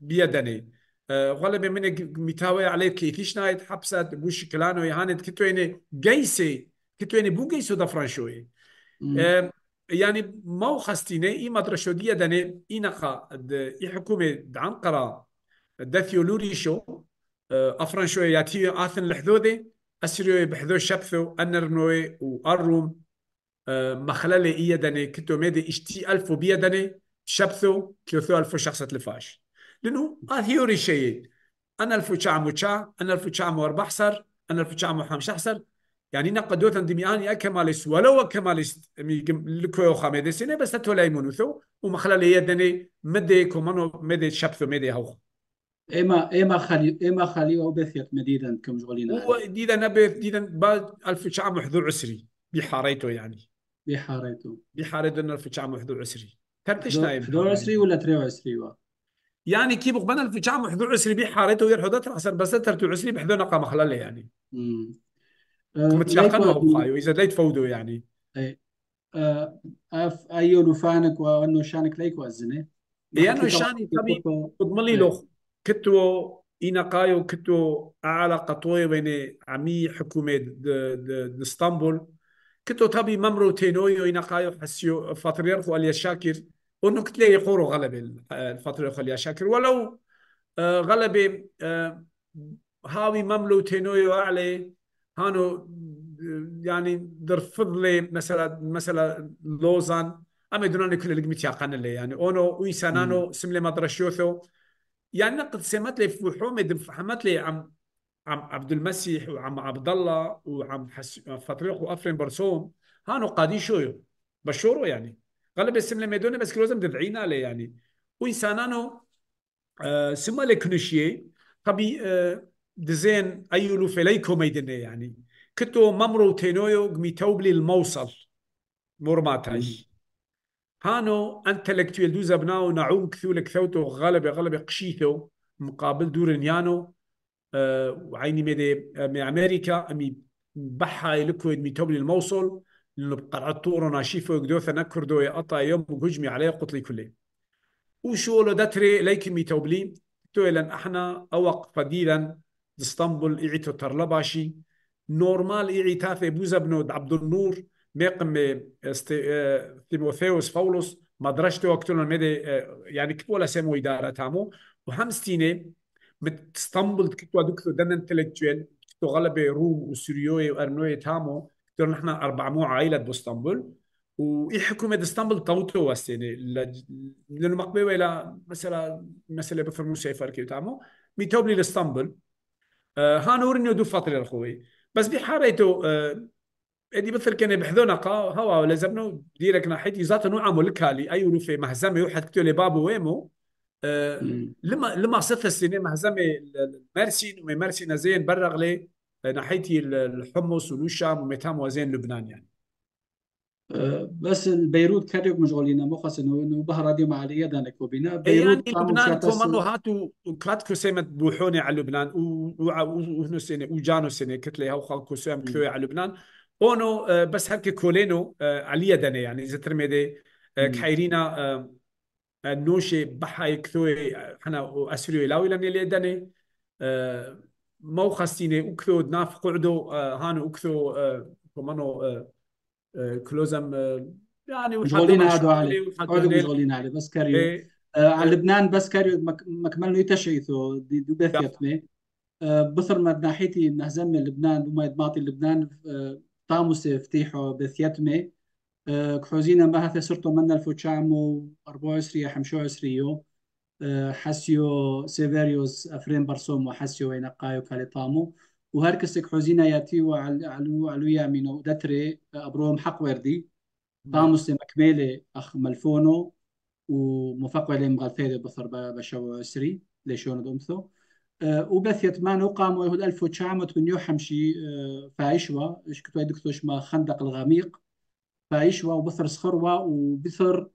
بيدني غالبا من ميتاوي عليه كيتيش نايت حبسات بوش كلانو يهاند كتويني جيسي كتويني بو جيسو دفرانشوي يعني اه، ما خستيني اي مدرشو دي دني اي نقا اي حكومه دعنقرة دثيو لوريشو اه، افرانشو ياتي اثن الحدودي اسريو بحذو شبثو انرنوي واروم اه، مخلله اي دني كتو ميدي اشتي الفو بي دني شبثو كيوثو الفو شخصة الفاش لانه قال هيوري شيء انا 1900 انا 1904 تشعمو حصر انا 1905 تشعمو حصر يعني نقا دوتن دمياني اكماليست ولو اكماليست لكو خامده سنه بس وما ثو ومخلال يدني مدي كومانو مدي شابثو مدي هوخ اما اما خلي اما خلي بثيت مديدا كم جولينا هو ديدا نبث ديدا بعد الف عسري يعني بحاريتو بحاريتو الف عسري عسري ولا 23 يعني كي بقبنا في شعب حضور عسري بي حاريته وير حدات حسن بس ترتو عسري بحضور نقا مخلله يعني امم أه، متشاقنا وقايو اذا ليت فودو يعني اي أه، اف ايو لفانك وانو شانك ليك وازنه لانه شاني تبي تضملي له كتو إنا قايو كتو أعلى قطوي بين عمي حكومة اسطنبول كتو تبي ممرو تينويو إنا قايو حسيو فاطريرخو أليا شاكر وانك تلاقي قورو غلبه الفتره الاخرى يا شاكر ولو آه، غلبه آه، هاوي مملو تينوي وعلي هانو آه، يعني در فضلي مثلا مثلا لوزان اما دوناني كل لقمت يعقن لي يعني اونو ويسانانو سملي مدرشيوثو يعني نقد سمت لي فحومد فحمت لي عم عم عبد المسيح وعم عبد الله وعم حس... فطريق وافرين برسوم هانو قادي شويو بشورو يعني غالبا السمله ميدونه بس كلوزم دفعينا عليه يعني وانسانانو آه سما لكنشيه قبي آه دزين ايلو فليكو ميدنه يعني كتو ممرو تينويو قميتوبلي الموصل مرماتاش هانو انتلكتويل دوزا بناو نعوم كثول ثوتو غالبا غالبا قشيثو مقابل دورنيانو آه وعيني مدي امي آه، امريكا امي بحا لكويد ميتوبلي الموصل لبقرعة طورنا شيفو قدوثا نكردو يا أطا يوم هجمي عليه قتلي كله وشو لو دتري ليكمي توبلي تويلا احنا أوق فديلا اسطنبول ايتو ترلباشي نورمال ايتاف تافي بوزبنو عبد النور ميقم است... تيموثيوس فاولوس مدرسته وقتنا مدى يعني كتولا سمو إدارة تامو وهمستيني مت اسطنبول كتوا دكتو دن انتلكتوال كتو غلبة روم وسوريوي وأرنوي تامو قلت نحن اربع مو عائله باسطنبول واي حكومه اسطنبول توتو السنه يعني لانه مقبوله الى مثلا مثلا بفرمو شايفه كيف تعمو لي لاسطنبول آه، هانور انه دو فاطلي الخوي بس بحاريتو آه، ادي مثل كان بحذونا قا هوا لازمنا ديرك ناحيتي زات نوع ملكالي اي روفي مهزمه وحد كتولي بابو ويمو آه، لما لما صرت السنه مهزمه مارسين ومارسين زين برغلي ناحيه الحمص والوشام ومتام وزين لبنان يعني أه، بس بيروت كاريوك مشغولين مخص انه انه بهر دي مع اليد انا كوبينا إيه، يعني بيروت يعني لبنان كومانو هاتو كلات كوسيمة بوحوني على لبنان وهنو سنة وجانو سنة كتلي هاو خال كوسيم كوي على لبنان اونو أه، بس هكي كولينو أه، على داني يعني زي ترميدي كحيرينا نوشي بحاي كثوي حنا اسريو لاوي لان يدنا موخستيني أكثو دناف قعدو آه، هانو أكثو آه، كمانو آه، كلوزم يعني مشغولين هادو علي مشغولين علي بس كاريو إيه. آه على لبنان بس كاريو مكملو يتشعيثو دي دو بثيتمي آه بصر ما ناحيتي نهزم لبنان وما يدماطي لبنان آه طاموس فتيحو بثيتمي كحوزينا بها صرتو منا الفوتشامو 24 25 حسيو سيفيريوس افرين برسوم وحسيو وين قايو كاليطامو وهركسك حزينا ياتي وعلو علو يامينو دتري ابروم حق وردي طاموس مكميلة اخ ملفونو ومفقوة لي مغلثيدي بثر بشو عسري ليشون دمثو وبثيت مانو قاموا ويهود ألف وتشعمة ونيو حمشي اه، فايشوا إيش كتوا دكتوش ما خندق الغميق فايشوا وبثر صخروا وبثر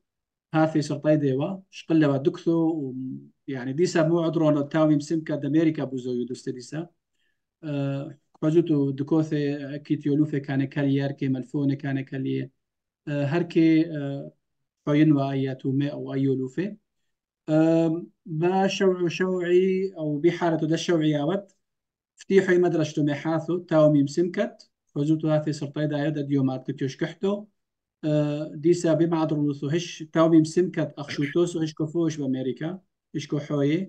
هافي شرطي ديوا شقل لوا دكثو يعني ديسا مو عذرون تاوي مسمكا دميريكا بوزو يدوست ديسا أه بجوتو دكوثي كيتيولوفي كان كاليار كي ملفوني كان كالي أه هركي حين أه وآياتو ماء أو أيولوفي أه با شوع شوعي أو بحالة دا شوعي فتيحو أود ميحاثو مدرجتو محاثو تاومي مسمكت فزوتو هاتي دايو دا ديو مارتو تيوش كحتو آه، دیسا بێمادر و هش تاو بیم سم کات هش كفوش بأمريكا هش بە ئەمریکا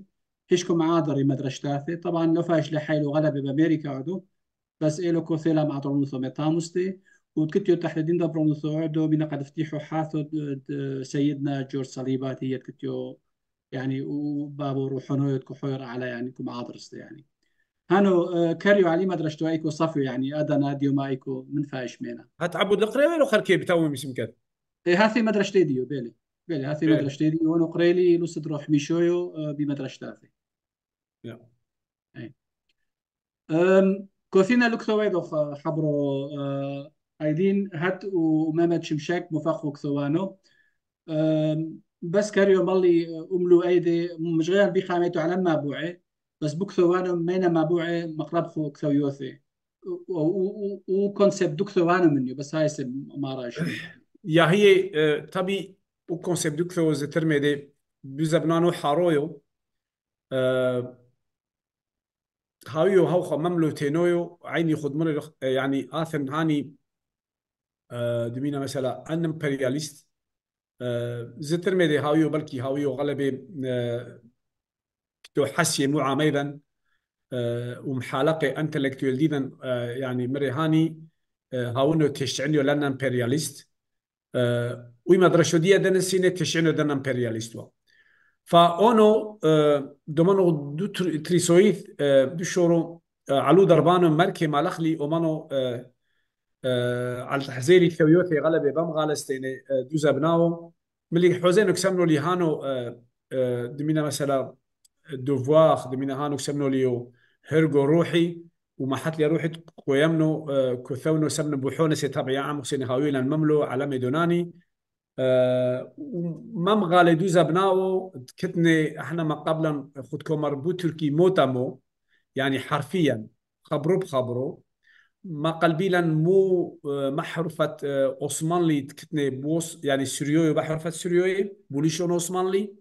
هشکۆ حۆیە طبعا لو فاش غلب بأمريكا عدو بس إلو كوثيلا مع ترونثو ميتاموستي وكتيو تحديدين دا برونثو عدو بنا قد افتيحو حاثو سيدنا جورج صليبات هي كتيو يعني وبابو روحونو يتكو حوير على يعني كم عادرست يعني هانو آه، كاريو علي مدرسة وايكو ايكو صفيو يعني ادا ناديو مايكو من فايش مينا هات عبود القريبي ولا خركي بتاوي مش مكات اي هاثي مدرسة ديو بيلي بيلي هاثي مدرسة ديو تيديو ونو قريلي لو تروح ميشويو آه، بمدرش يا اي إيه. كوثينا لكثويدو آه، حبرو ايدين هات ومامد شمشاك مفخو كثوانو بس كاريو مالي املو ايدي مش غير بيخاميتو على ما بوعي بس بكثر وانم مينا ما بوعي مقرب خو كثر يوثي و وكونسبت دكتور وانم منيو بس هاي ما رايش يا هي آه، تبي وكونسبت دكتور زتر ميدي بزبنانو حارويو آه، هاويو هاو خو مملو تينويو عيني خود من آه، يعني آثن هاني دمينا مثلا أن امبرياليست زتر مدي هاويو بلكي هاويو غلبي تو حسي معام أيضا آه، ومحالقة انتلكتوال ديدا آه، يعني مريهاني آه، هاونو تشعنيو لان امبرياليست ويما درشو ديا دنا سينة تشعنيو دنا امبرياليست فا اونو دومانو دو تريسويت دو شورو علو دربانو مركي مالخلي ومانو على تحزيري كويوثي غلبة بام غالستيني دو زبناو ملي حوزينو كسمنو ليهانو دمينا مثلا دوفواخ من هانو سمنو ليو هرغو روحي وما حط لي روحي قيمنو آه، كثونو سمن بوحونة سيتابع يا عم حسين هاويلا مملو علامة دوناني آه، مم غالي دوزا بناو كتني احنا ما قبلا خد كومر بو تركي موتامو يعني حرفيا خبرو بخبرو ما قلبي قلبيلا مو آه، ما حرفة أوسمانلي كتني بوس يعني سوريوي بحرفة سوريوي بوليشون أوسمانلي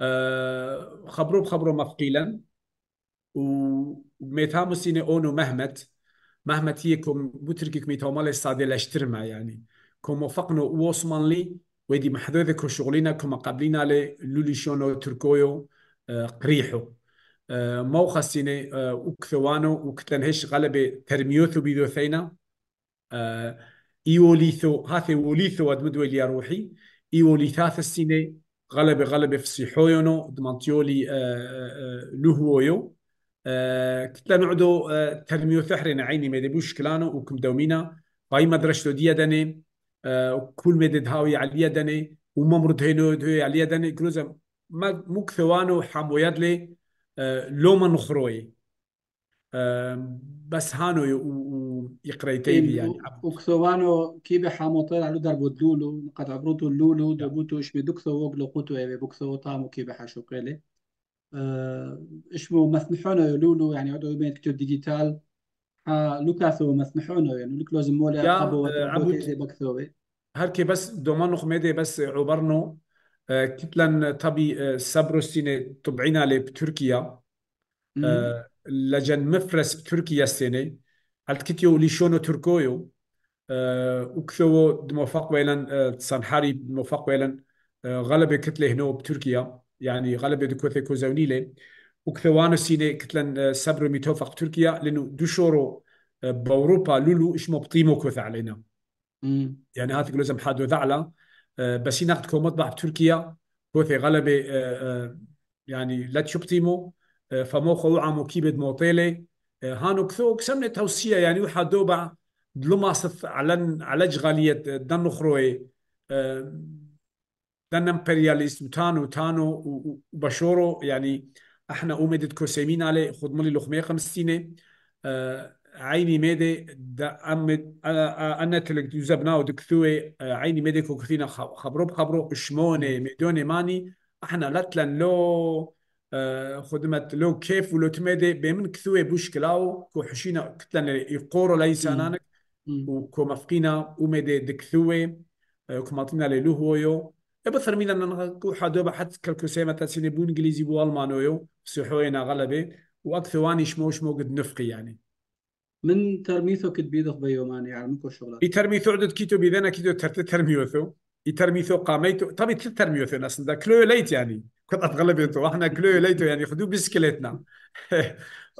آه، خبرو بخبرو مفقيلا وميتامو سيني اونو مهمت مهمت هي كم بوتركك مالي سادي لاشترما يعني كومو فقنو ووسمانلي ودي محدود كشغلنا كما لولي شونو تركويو آه، قريحو آه، موخا سيني وكثوانو هش غالب ترميوثو بيدو ثينا ايوليثو هاثي وليثو ادمدوي ليا روحي ايوليثاث السيني غلبة غلبة فسيحويونو دمانتيولي آه، آه، آه، لوهويو كتلا نعدو تلميو ثحري نعيني ما دبوش كلانو وكم دومينا باي مدرش دو دي دني وكل مدد هاوي عليا دني وممرد هينو دوي عليا دني كلوزا مكثوانو حامو يدلي لوما نخروي بس هانو يقريتي يتيبي يعني اوكسوانو كيبي حاموطيل على در بودلولو قد عبروتو اللولو نعم. دبوتو اشمي دكثو وقلو قوتو ايبي بكثو طامو كيبي حاشوقيلي آه، اشمو مثنحونو لولو يعني عدو يبين كتو ديجيتال ها لوكاثو مثنحونو يعني لوك لازم مولا قبو آه، عبوت بكثوبي هركي بس دومانو خميدي بس عبرنو آه، كتلن تبي سبروستيني طبعينا لي بتركيا لجن مفرس بتركيا السنه هل تكتيو ليشونو تركويو وكثو دموفق ويلا تصنحاري دموفق ويلا غلبة كتلة هنا بتركيا يعني غلبة دكوثي كوزاوني لي وكثوانو سيني كتلن سبرو ميتوفق تركيا لأنه دوشورو بأوروبا لولو إش مبطيمو كوث علينا يعني هاتك لازم حادو ذعلا بس ينقد كو مطبع بتركيا كوثي غلبة يعني لا تشبطيمو فموخو عمو كيبد موطيلي آه، هانوك ثوك سمنة توصية يعني وحا دوبا دلو علن على على جغالية دان نخروي آه، دان امبرياليست وتانو تانو وبشورو يعني احنا اومدت كوسيمين علي خد ملي لخمية خمسيني آه، عيني ميدي دا أمد أنا تلك يزبنا دكثوي عيني ميدي كوكثينا خبرو بخبرو اشموني ميدوني ماني احنا لتلن لو خدمت لو كيف ولو تمدي بمن كثوي بوشكلاو كو حشينا كتلنا يقورو ليسانانك وكو مفقينا ومدي دكثوي آه، كو مطينا ليلو هويو ابثر مينا ننغكو حدوبة حتى كالكو سيما تاسيني بو انجليزي بو المانويو سيحوينا غلبي واني شمو شمو قد نفقي يعني من ترميثو كد بيضف بيومان يعني مكو شغلات يترميثو عدد كيتو بيدنا كيتو ترتي ترميثو يترميثو قاميتو طبي ترميثو ناس دا كلو ليت يعني قطعه غلبته احنا كلو ليتو يعني خذوا بسكليتنا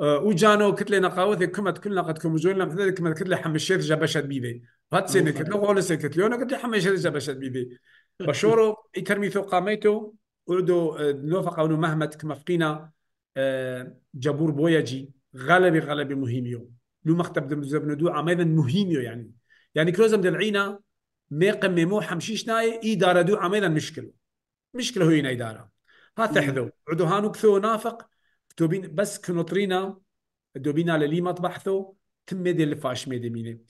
وجانو كتلنا قاوث كمت كلنا قد كم جولنا مثلا كمت كتله حمشيت جبشت بيبي هات سنه كتله غول سنه كتله كتله حمشيت جبشت بيبي بشورو يترميثو قاميتو وردو آه، نوفق انه مهما فقينا آه، جابور بوياجي غلبي غلبي مهميو لو مختب دم دو عميدا مهميو يعني يعني كلوزم دلعينا ما قممو حمشيشناي اداره دو عميدا مشكله مشكله هو اداره تحذو عدو هانو كثو نافق دوبين بس كنوترينا دوبينا للي ما تبحثو تم ميدي اللي فاش ميدي ميني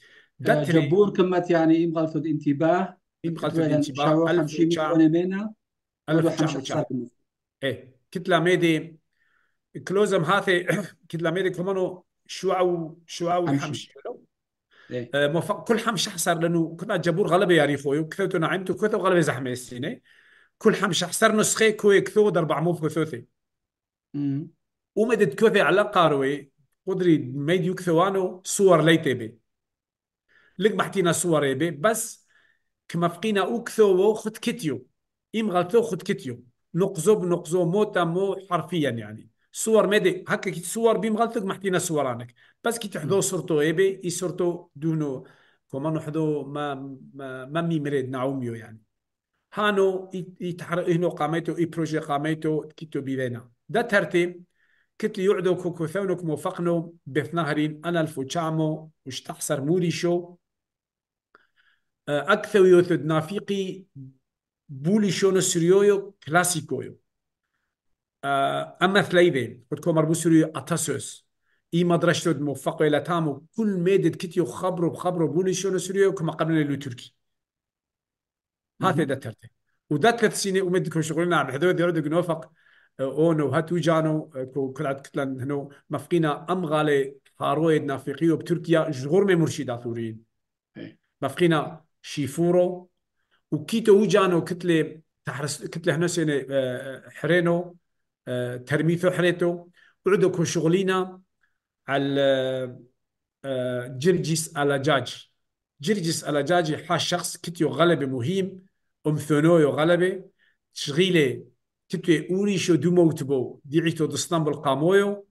آه، جبور كمت يعني يبغى غلطة انتباه يبغى غلطة انتباه ألف شعر ألف شعر إيه كتلا ميدي كلوزم هاثي كتلا ميدي او شو او حمشي إيه. آه، كل حمش حصر لانه كنا جبور غلبه يعرفوا كثرت نعمتو كثر غلبه زحمه السنه كل حمش حصر نسخة كوي كثو مو في كثوثي ومدد كوثي على قاروي قدري ميديو كثوانو صور ليتي بي لك بحتينا صور يبي بس كما فقينا أكثو خد كتيو إم غلطو خد كتيو نقزو بنقزو موتا مو حرفيا يعني صور مدي هكا كي صور بيم غلطك محتينا صورانك بس كي تحضو صورتو ايبي اي صورتو دونو كما نحضو ما ما ما ميمريد نعوميو يعني هانو يتحر هنا قاميتو اي بروجي قاميتو كيتو بيبانا دا ترتيب كتلي يعدو كوكو ثونك موفقنو بثنهرين انا الفوشامو وش تحصر موريشو اكثر اه، يوثد نافيقي بوليشون سريويو كلاسيكويو اه، اما ثلاثين كتكو مربو سريو اتاسوس اي مدرشتو موفقو الى تامو كل ميدد كتيو خبرو بخبرو بوليشون سريويو كما قبلنا لو تركي هاتي دترتي ودتك سيني ومد كون شغلنا بحذو ديرو دق نوفق اونو اه، هاتو جانو عد اه، كتلان هنو مفقينا ام غالي هارويد نافقيو بتركيا جغور مي مرشيدا ثوريين مفقينا شيفورو وكيتو جانو كتلة تحرس كتلة اه، هنا سيني حرينو ترميثو حريتو وعدو كون شغلينا على جرجيس على جرجيس جرجس الاجاجي حا شخص كتيو غلبة مهم ثنوي وغلبة تشغيلة كتوي اوري شو دومو تبو ديعيتو دستان بالقامويو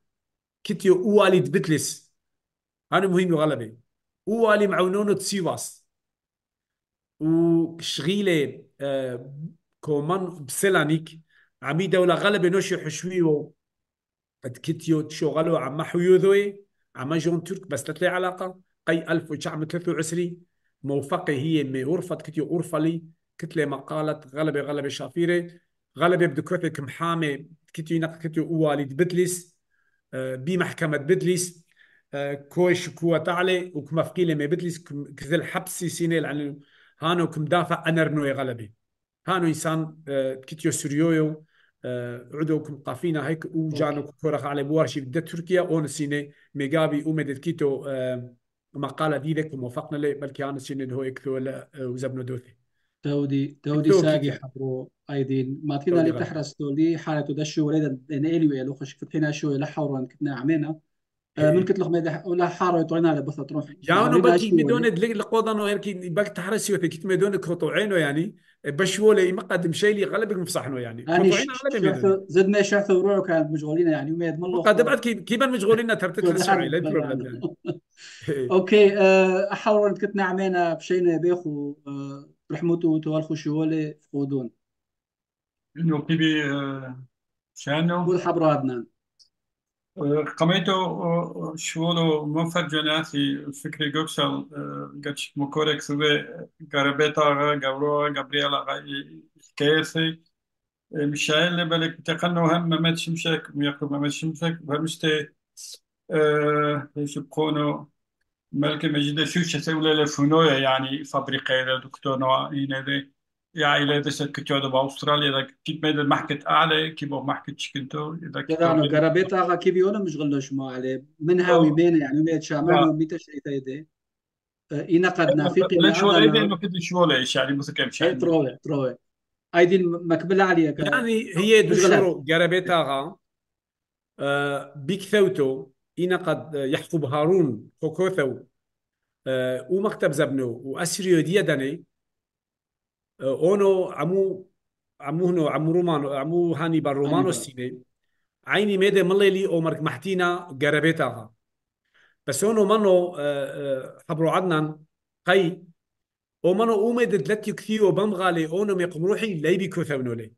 كتوي أوالي تبتلس هذا مهم وغلبة أوالي معونونو تسيواس وشغيلة آه كومان بسلانيك عمي دولة غلبة نوشي حشويو قد كتيو تشغلو عما حيوذوي عما جون ترك بس تتلي علاقة قي 1923 موفقه هي ما أورفت كتيو أورفلي كتله مقالات غلبه غلبه شافيره غلبه بده كرفك محامي كتي نقكتي والد بدلس آه، بمحكمة بدلس آه، كويش كوا تعلي وكما فقيلة ما بدلس كذل حبسي سينيل عن هانو كم دافع أنرنو غلبي هانو إنسان آه، كتيو سريويو عدو كم قافينا هيك وجانو كورخ على بوارشي بدأ تركيا اون سيني ميغابي ومدد كيتو مقالة دي ذيك وموافقنا لي بل كان سيني هو يكتو وزبنو دوثي تودي تودي ساقي حبرو ايدين ما تينا اللي تحرس تولي حالة تدشوا ولا وليدا نقلي يا لوخش كتنا شو لا حورا كتنا عمينا من كتلو ميدا ولا حارة يطعنا على بثة تروح جاونو باكي مدون القوضه انه غير باك تحرس يوثي كت مدون كروتو عينه يعني بشولة ما قدم شيء لي غلبك مفصحنه يعني يعني زد ما شعثو روعو كان مشغولين يعني وما يدمن الله قد بعد كيما مشغولين ترى تتحسوا عليه اوكي آه، احاول كتنا عمينا بشيء بيخو آه، رحمته والخشوع فقودون نوكتبي آه، شانو حبر عدنان آه، قميتو آه، شوالو موفر جناسي فكري جوكسل قدش مكورك سوى آغا غورو آغا كيسي مشاعر لبالك بالك تقنو هم ممت شمشك ميقو ممت شمشك ايش شبقونو بلکه مجد شو چه ولا يعني فابريكا فابریقه دكتور نوع هنا ذي يا عائلة دست كتير دبا أستراليا إذا كيف ميد محكة أعلى كيف أو محكة شكنتو إذا كيف يعني قربت أغا كيف يولا مش غلش ما عليه من آه. هاوي بينا يعني ميت شامل آه. وميت شيء ذي إنا قد نافقي لا شو إيدي ما كده شو ولا إيش يعني مثل كم شيء تروي تروي أيدي مكبلة عليا يعني هي دشرو قربت أغا اه، بيكثوتو إن قد يحفظ هارون خوكوثو آه، ومكتب مكتب زبنو وأسريو دي دني آه، اونو عمو عموهنو عمو رومانو عمو هاني بر رومانو سيني عيني ميدي مللي او مرك محتينا قربتها بس اونو منو آه، حبرو عدنان قي او منو اومد دلتي كثير وبمغالي اونو ميقوم روحي لي كوثونو لي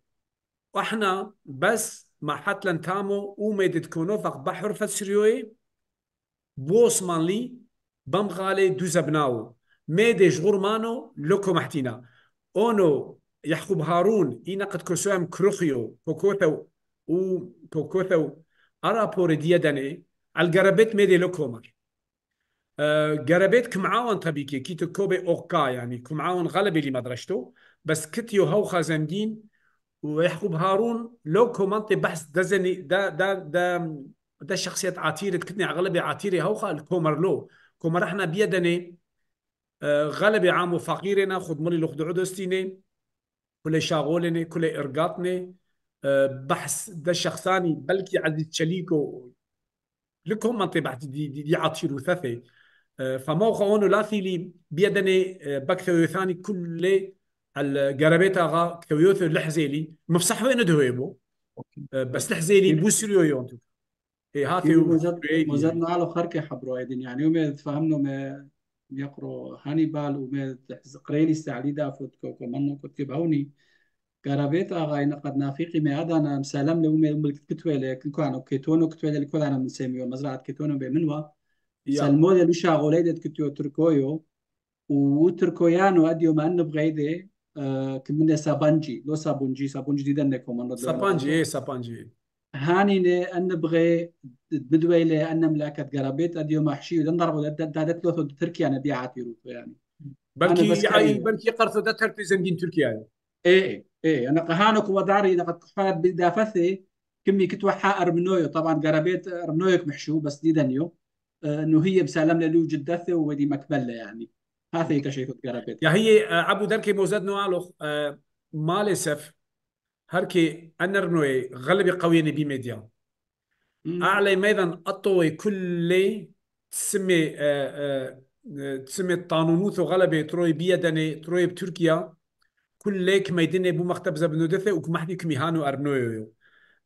واحنا بس ما محتلن تامو اومدت كونو فق بحر سريوي بو اسمانلي بمغالي دوزبناو ميدج غرمانو لوكو محتينا اونو يحكم هارون اينا قد كسوام كروخيو بوكوتو و بوكوتو ارابور ديادني الجربت ميدي لوكومر أه جربت كمعاون طبيكي كيتو كوبي اوكا يعني كمعاون غلبي لمدرجته بس كتيو هو خازندين ويعقوب هارون لو كومنتي بحث دزني دا دا دا دا شخصيات عتيرة كتني غلبي عتيرة هوخا الكومرلو كومر احنا بيدني آه، غلبي عام وفقيرنا خد مالي لخد عدستيني كل شاغولني كل إرقاطني آه، بحث دا شخصاني بلكي عزيز تشليكو لكم منطي بحث دي, دي, دي عطير وثاثي آه، فما هون لا ثيلي بيدني بكثير ثاني كل الجرابيتا غا كويوث الحزيلي مفصح وين دهيبو أه، بس الحزيلي إيه. بوسيريو يونتو اي هاتي وزدنا على خرك حبرو ايدن يعني يوم تفهمنا ما يقرو هانيبال وما قريني استعليدا فوتكو كمانو كتب هوني قرابيت اغاي نقد نافيقي ما هذا انا مسالم لهم ملك كتويل كانوا كيتونو كتويل لكل انا من سيميو مزرعه كيتونو بمنوا سالموديا لو شاغوليد كتيو تركويو وتركويانو اديو ما بغيدي آه، كمنه سابانجي لو سابونجي سابونجي دي دنه كوماندو سابانجي اي سابانجي هاني لي ان نبغي بدوي ان ملاكه قرابيت اديو محشي ونضربوا دادت لوثو تركيا انا بيعات يروثو يعني بلكي يعني بلكي قرثو دات تركي زنجين تركيا يعني. اي اي إيه. انا قهانك وداري لقد قفاد بدافثي كمي كنت وحا ارمنويو طبعا قرابيت ارمنويك محشو بس دي دنيو آه، انه هي بسالم للو جدثه ودي مكبله يعني هذه تشریف گرابید يا يعني هي آه، ابو درکی موزد نوالو آه، ما لسف هركي انر انرنوي غلب قوي نبي ميديا اعلى ميدان اطوي كل تسمي آه، تسمي الطانونوث غلبي تروي بيدني تروي بتركيا كل ليك ميدني بو مختب زبنو دثي وكما حدي كميهانو ارنويو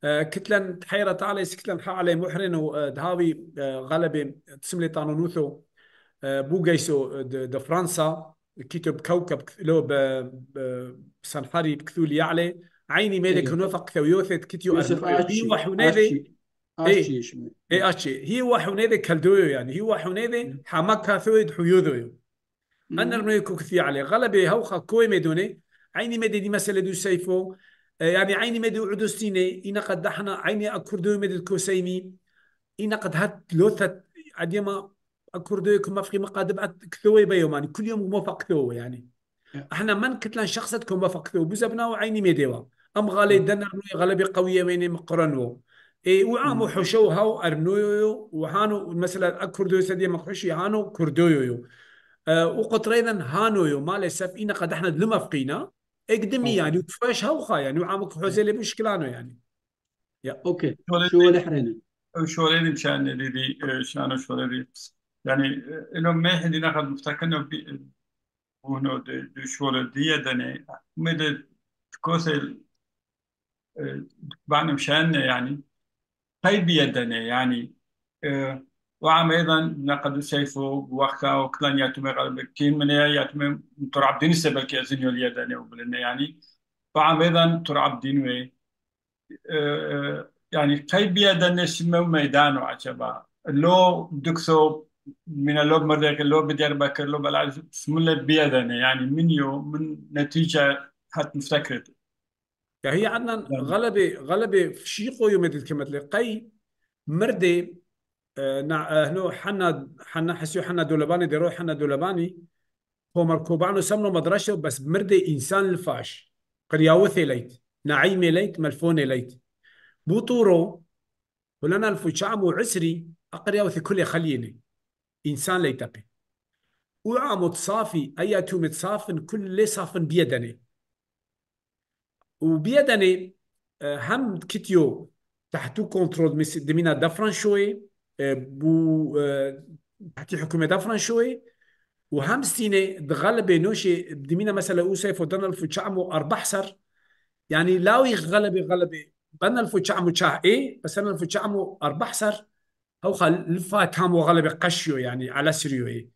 كتلن حيرة تعالي سكتلن حالي محرن ودهاوي غلبي تسملي طانونوثو بوغيسو دو فرنسا كتب كوكب لو ب سنحري بكثول يعلي عيني ميدك مالك إيه. هنوفق ثويوثت كتيو هي وحنادي اي اي اشي هي وحنادي كالدويو يعني هي وحنادي حماكا ثويد حيوذويو انا الملك كثي علي غلبي هوخا كوي ميدوني عيني ميدي دي مسألة دو سيفو آه، يعني عيني ميدي عدوستيني إنا قد دحنا عيني أكردو ميدي كوسيمي إنا قد هات لوثت عديما كردي كما في مقادب كثوي بيوم يعني كل يوم هما فقثوي يعني اه. احنا من كتلان شخصت كما فقثوي بزبنا وعيني ميديوا ام غالي اه. دنا غالبي قويه مين مقرنو اي وعام اه. وحشو هاو يو وهانو مثلا كردو سدي مقحشي هانو كردويو أه وقطرينا يو ما لسف إنا قد احنا لما فقينا اقدمي يعني وتفاش خا يعني كحوزي حوزيلي بمشكلانو يعني يا اوكي شو اللي حرينا شو اللي مشان اللي شانو شو اللي يعني إنه ما حد ناخذ مفتكرنا هنا دو شغل دي دني مد تكوس بعنا مشان يعني هاي بي يدنا يعني وعم أيضا نقد سيفه وقتها وكلان ياتم كين من ياتم ترعب دين سبل كي أزنيو اليدنا وبلنا يعني وعم أيضا ترعب دين وي يعني طيب يدنا سمو ميدانو عجبا لو دكتور من اللوب مرة اللوب بدير بكر لوب العرس سملة بيادنا يعني من يوم من نتيجة حتى مفتكرت يعني هي عندنا يعني غلبة غلبة في شي قوي مدد كما قي مردي آه،, آه هنو حنا حنا حسيو حنا دولباني ديرو حنا دولباني هو مركوبانو سمنو مدرسة بس مردي إنسان الفاش قرياوثي ليت نعيمي ليت ملفوني ليت بوطورو ولنا وعسري عسري أقرياوثي كل خليني إنسان يتابع. وعمود صافي أي تومة صافن كل صافن بيدني وبيدني آه، هم كتيو تحتو كنترول دمينا دفرن شوي آه، بو آه، تحتي حكومة دفرن شوي وهم سيني دغلب نوشي دمينا مثلا أوسيف ودنال فوتشعمو أربح سر يعني لاوي غلبي غلبي بنا الفوتشعمو تشاع إيه بس أنا تشعمو أربح سر هو خل لفات هم وغلبة قشيو يعني على سريو سريوي إيه.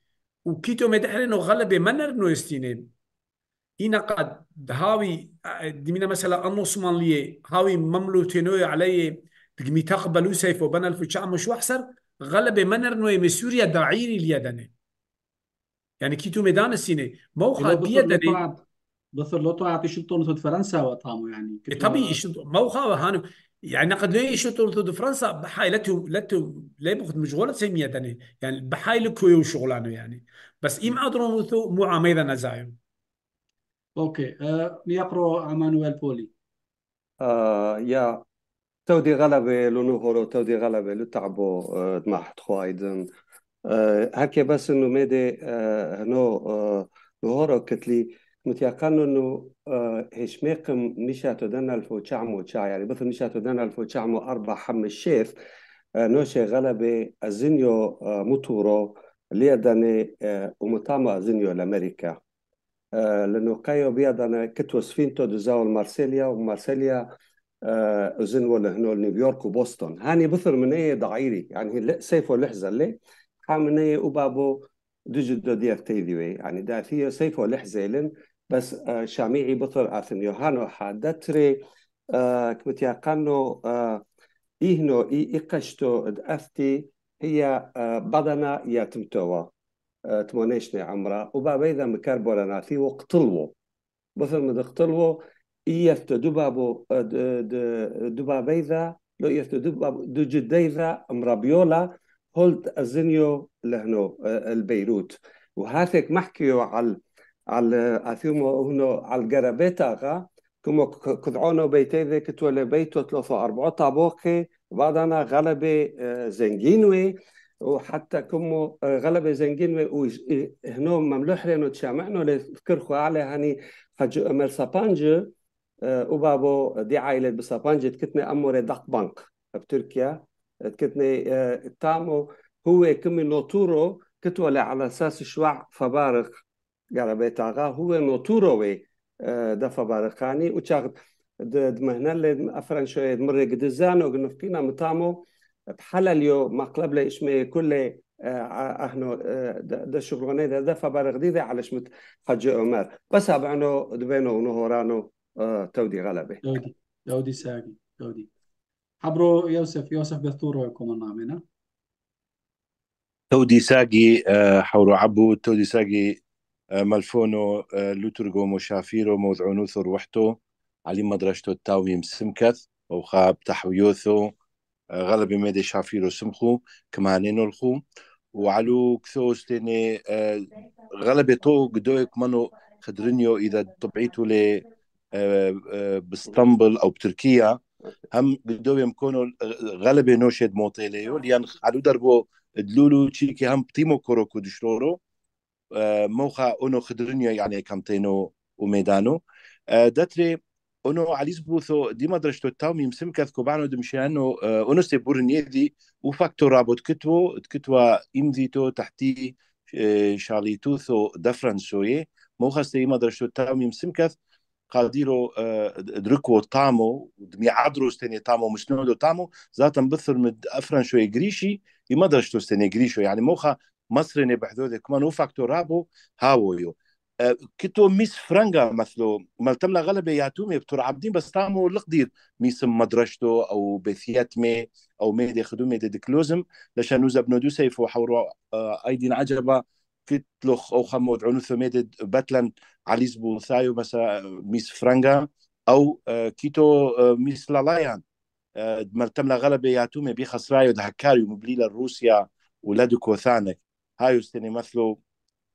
وكيتو مدحرن وغلبة منر نوستينين اينا قد هاوي دمينا مثلا أنو صومالية هاوي مملو تنوي علي تقمي إيه. تقبلو سيفو بنا الفجاء مش وحسر غلبة منر نو إيه. من سوريا داعيري اليدني يعني كيتو ميدان السيني موخا بيدني دثر لو تعطي شلطون فرنسا وطامو يعني طبيعي شلطون موخا هانو يعني قد لا يشوطوا دو فرنسا بحاي لا تو لا تو لا يبخد مشغولة سيمية داني يعني بحاي لكويو شغلانو يعني بس إم أدرون مو معاميدا نزايم أوكي أه يقرأ عمانويل بولي آه يا تودي غلبة لنهورو تودي غلبة لتعبو أه، دماح تخوايدن أه، هكي بس إنه ميدي هنو أه، نهورو كتلي متيقن انه آه، ميقم نشاتو دنا الفو تشعمو تشع يعني بث نشاتو دنا الفو تشعمو اربع حم الشيف آه، نوشي غلبي ازينيو آه، موتورو ليدني ومطامة ازينيو الامريكا لانه قايو بيدنا كتو سفينتو دوزاو المارسيليا ومارسيليا ازينو لهنو نيويورك وبوسطن هاني بثر من ايه ضعيري يعني سيفو لحظة لي حامنية وبابو دو ديال تيديوي يعني دا فيه سيفو لحزة لن بس آه، شاميعي بطر آثم يوهانو حادتري آه، كمتيا قانو آه، إهنو إي إقشتو أفتي هي بدنا يتمتوا تمونيشني عمرا وبابا إذا مكربولنا ناثي وقتلو مثل ما دقتلو إيفتو دبابو دبابا إذا لو إيفتو دبابو دو مرابيولا هولت أزنيو لهنو البيروت وهاتك محكيو على على هنا على uno al كم como بيتي ذيك تولي بيتو tloso أربعة boche بعدنا غلبة آه، زنجينوي وحتى كم آه، غلبة زنجينوي وهنو إيه، مملوح لأنه تشامعنو لفكرخو على هاني خجو أمر سابانج آه، وبابو دي عائلة بسابانج تكتني أمور دق بنك بتركيا تكتني تامو هو كمي نوتورو كتولي على أساس شواع فبارق garabetaxa huve noturovê defa barixanî û çax dimehnerlê efrenşoyê mirê gidizan û ginifkîna mitamo بحلليو مقلب لي اسمي كل اهنو ده شغلونه ده ده فبرغدي ده على شمت حج عمر بس ابعنو دبينو نهورانو تودي غلبه تودي تودي ساقي تودي حبرو يوسف يوسف بثورو يكون نامنا تودي ساقي حورو عبو تودي ساقي آه، ملفونو آه، لوترغو مشافیر و ثور وحتو ڕوحتۆ علی مەدرەشتۆ تاویم سمکەت ئەو خاب آه، تەحویۆثۆ غەڵبی مێدە شافیر و سمخو كمانينو الخو وعلو كثوستيني غلبتو قدوك منو خدرينيو اذا طبعيتو لي باسطنبل او بتركيا هم قدوم يمكنوا غلبه نوشد موطيليو لان علو دربو دلولو تشيكي هم بتيمو كورو كودشرورو آه، موخا اونو خدرنيا يعني كامتينو وميدانو آه، داتري اونو عليز بوثو ديما درشتو التاو ميمسم كاثكو بانو دمشيانو آه، اونو سي بورنيا دي وفاكتو رابو تكتو تكتوا امزيتو تحتي شاليتوثو دفرنسوي موخا سي ما درشتو التاومي مسم كذ قاديرو دركو تامو دمي عدرو ستني تامو مشنودو تامو ذاتا بثر مد افرن شوي قريشي يما درشتو ستني قريشو يعني موخا نه بحدود كمان هو فاكتورابو هاويو أه، كتو ميس فرنجا مثلو ملتملا غلبة ياتومي بتور عبدين بس تامو لقدير ميسم مدرشتو أو بثيات می أو ميدي خدومي دي دکلوزم لشان نوزا بنودو سيفو حورو أه، أيدين عجبة كتلوخ أو خمود عنوثو ميدي باتلان عليز بوثايو مسا ميس فرنجا أو أه، كيتو ميس لالايان ملتملا غلبة ياتومي بيخسرايو دهكاريو مبليلة روسيا ولادو كوثانك هايو السنة مثلو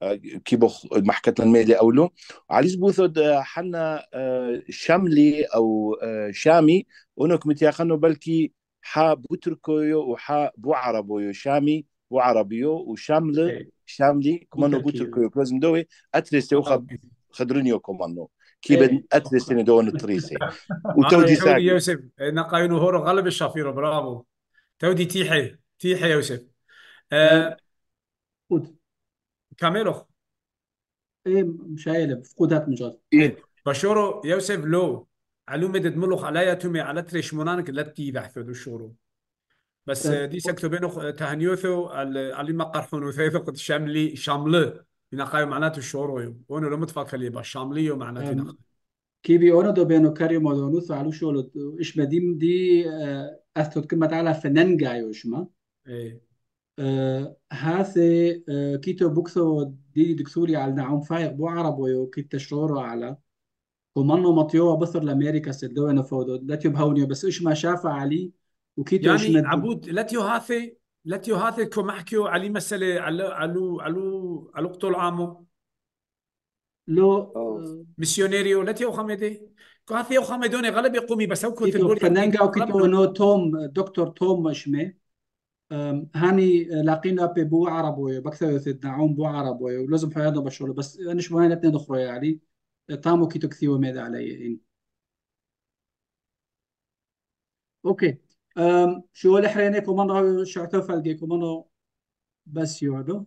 آه، كيبوخ محكة أو أولو عليس بوثود آه، حنا آه، شاملي أو شامي ونوك متياخنو بلكي حا بوتركويو وحا بو عربويو شامي وعربيو وشامل إيه. شاملي كمانو بوتركويو بلازم دوي أتريسي وخد خدرونيو كمانو كي بدن إيه. أتريسي دون التريسي وتودي ساكي يوسف نقاينو هورو غلب الشافيرو برافو تودي تيحي تيحي يوسف أه إيه. فقود كاميرو ايه مش عارف فقودات مجرد ايه بشورو يوسف لو علو مدد ملوخ عليا تومي على تريش مونانك لا تي في شورو الشورو بس طيب. دي سكتو بينو تهنيوثو علي ما وثيثو قد شاملي قايو معناتو شورو يوم وانو لو متفاكلي با معناتو معناته كي بي اونو دو بينو كاريو مودونوث علو شولو اش مديم دي آه، اثتو كما على فنان جايو شما ايه هاثي آه، كيتو بوكثو ديدي دكسوري على نعم فايق بو عربويو كيت شورو على ومنو مطيوه بصر لامريكا أنا فودو لاتيو بهونيو بس ايش ما شافه علي وكيتو يعني مد... عبود لاتيو هاثي لاتيو هاثي كو محكيو علي مسألة علو علو علو علو قتل عامو لو آه، ميسيونيريو لاتيو خمدي كو هاثي وخمدوني غلبي قومي بس هو كنت بقول فنانجا وكيتو نو توم دكتور توم مشمي هاني أه، لاقينا ببو عربوية بكثر تدعون بو عربوية ولازم حيانا بشغل بس أنا شو هاي لتنا دخرية أه، يعني تامو كيتو كثير وماذا علي إن إيه. أوكي أم شو الحريني كومانو شعتو فالجي كومانو بس يعدو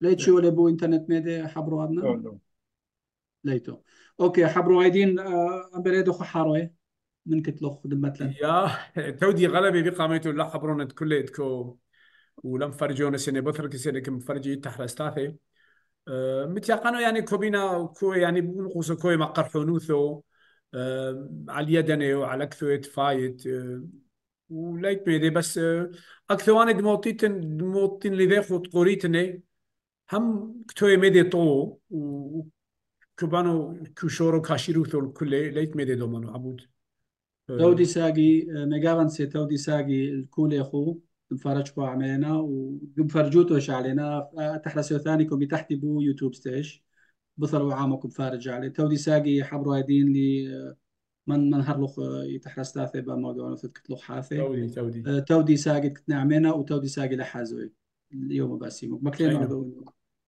ليت شو اللي بو إنترنت ماذا حبرو عدنا ليتو أوكي حبرو عيدين أم أه، بريدو خحاروي من كتلوخ مثلا يا تودي غلبه بقامته لا خبرونا كله تكو ولم فرجونا سنه بثرك سنه كم فرجي تحرى استاثي أه متيقنوا يعني كوبينا كو يعني بنقص كوي ما قرحونوثو أه على يدني وعلى كثو فايت أه وليت بيدي بس أه، اكثر انا دموتيتن دموتين اللي ذيخو تقوريتني هم كتوي ميدي طو وكبانو كوشورو كاشيروثو الكل ليت ميدي دومانو عبود تو إيه. ساقي آه، مگاون سي تو دیساگی الكولي خو نفرجكو عملنا وبفرجوتوش علينا تحرسيو ثانيكم بتحتي بو يوتيوب ستيش بثروا وعامك فارج علي تو ساقي حبرو هادين لي آه، من من هرلوخ آه، يتحرس ثاثي بموضوع كتلوخ حاثي تودي تودي تودي ساقي كتنا عمينا وتودي ساقي لحازوي اليوم باسيمو ما كلينا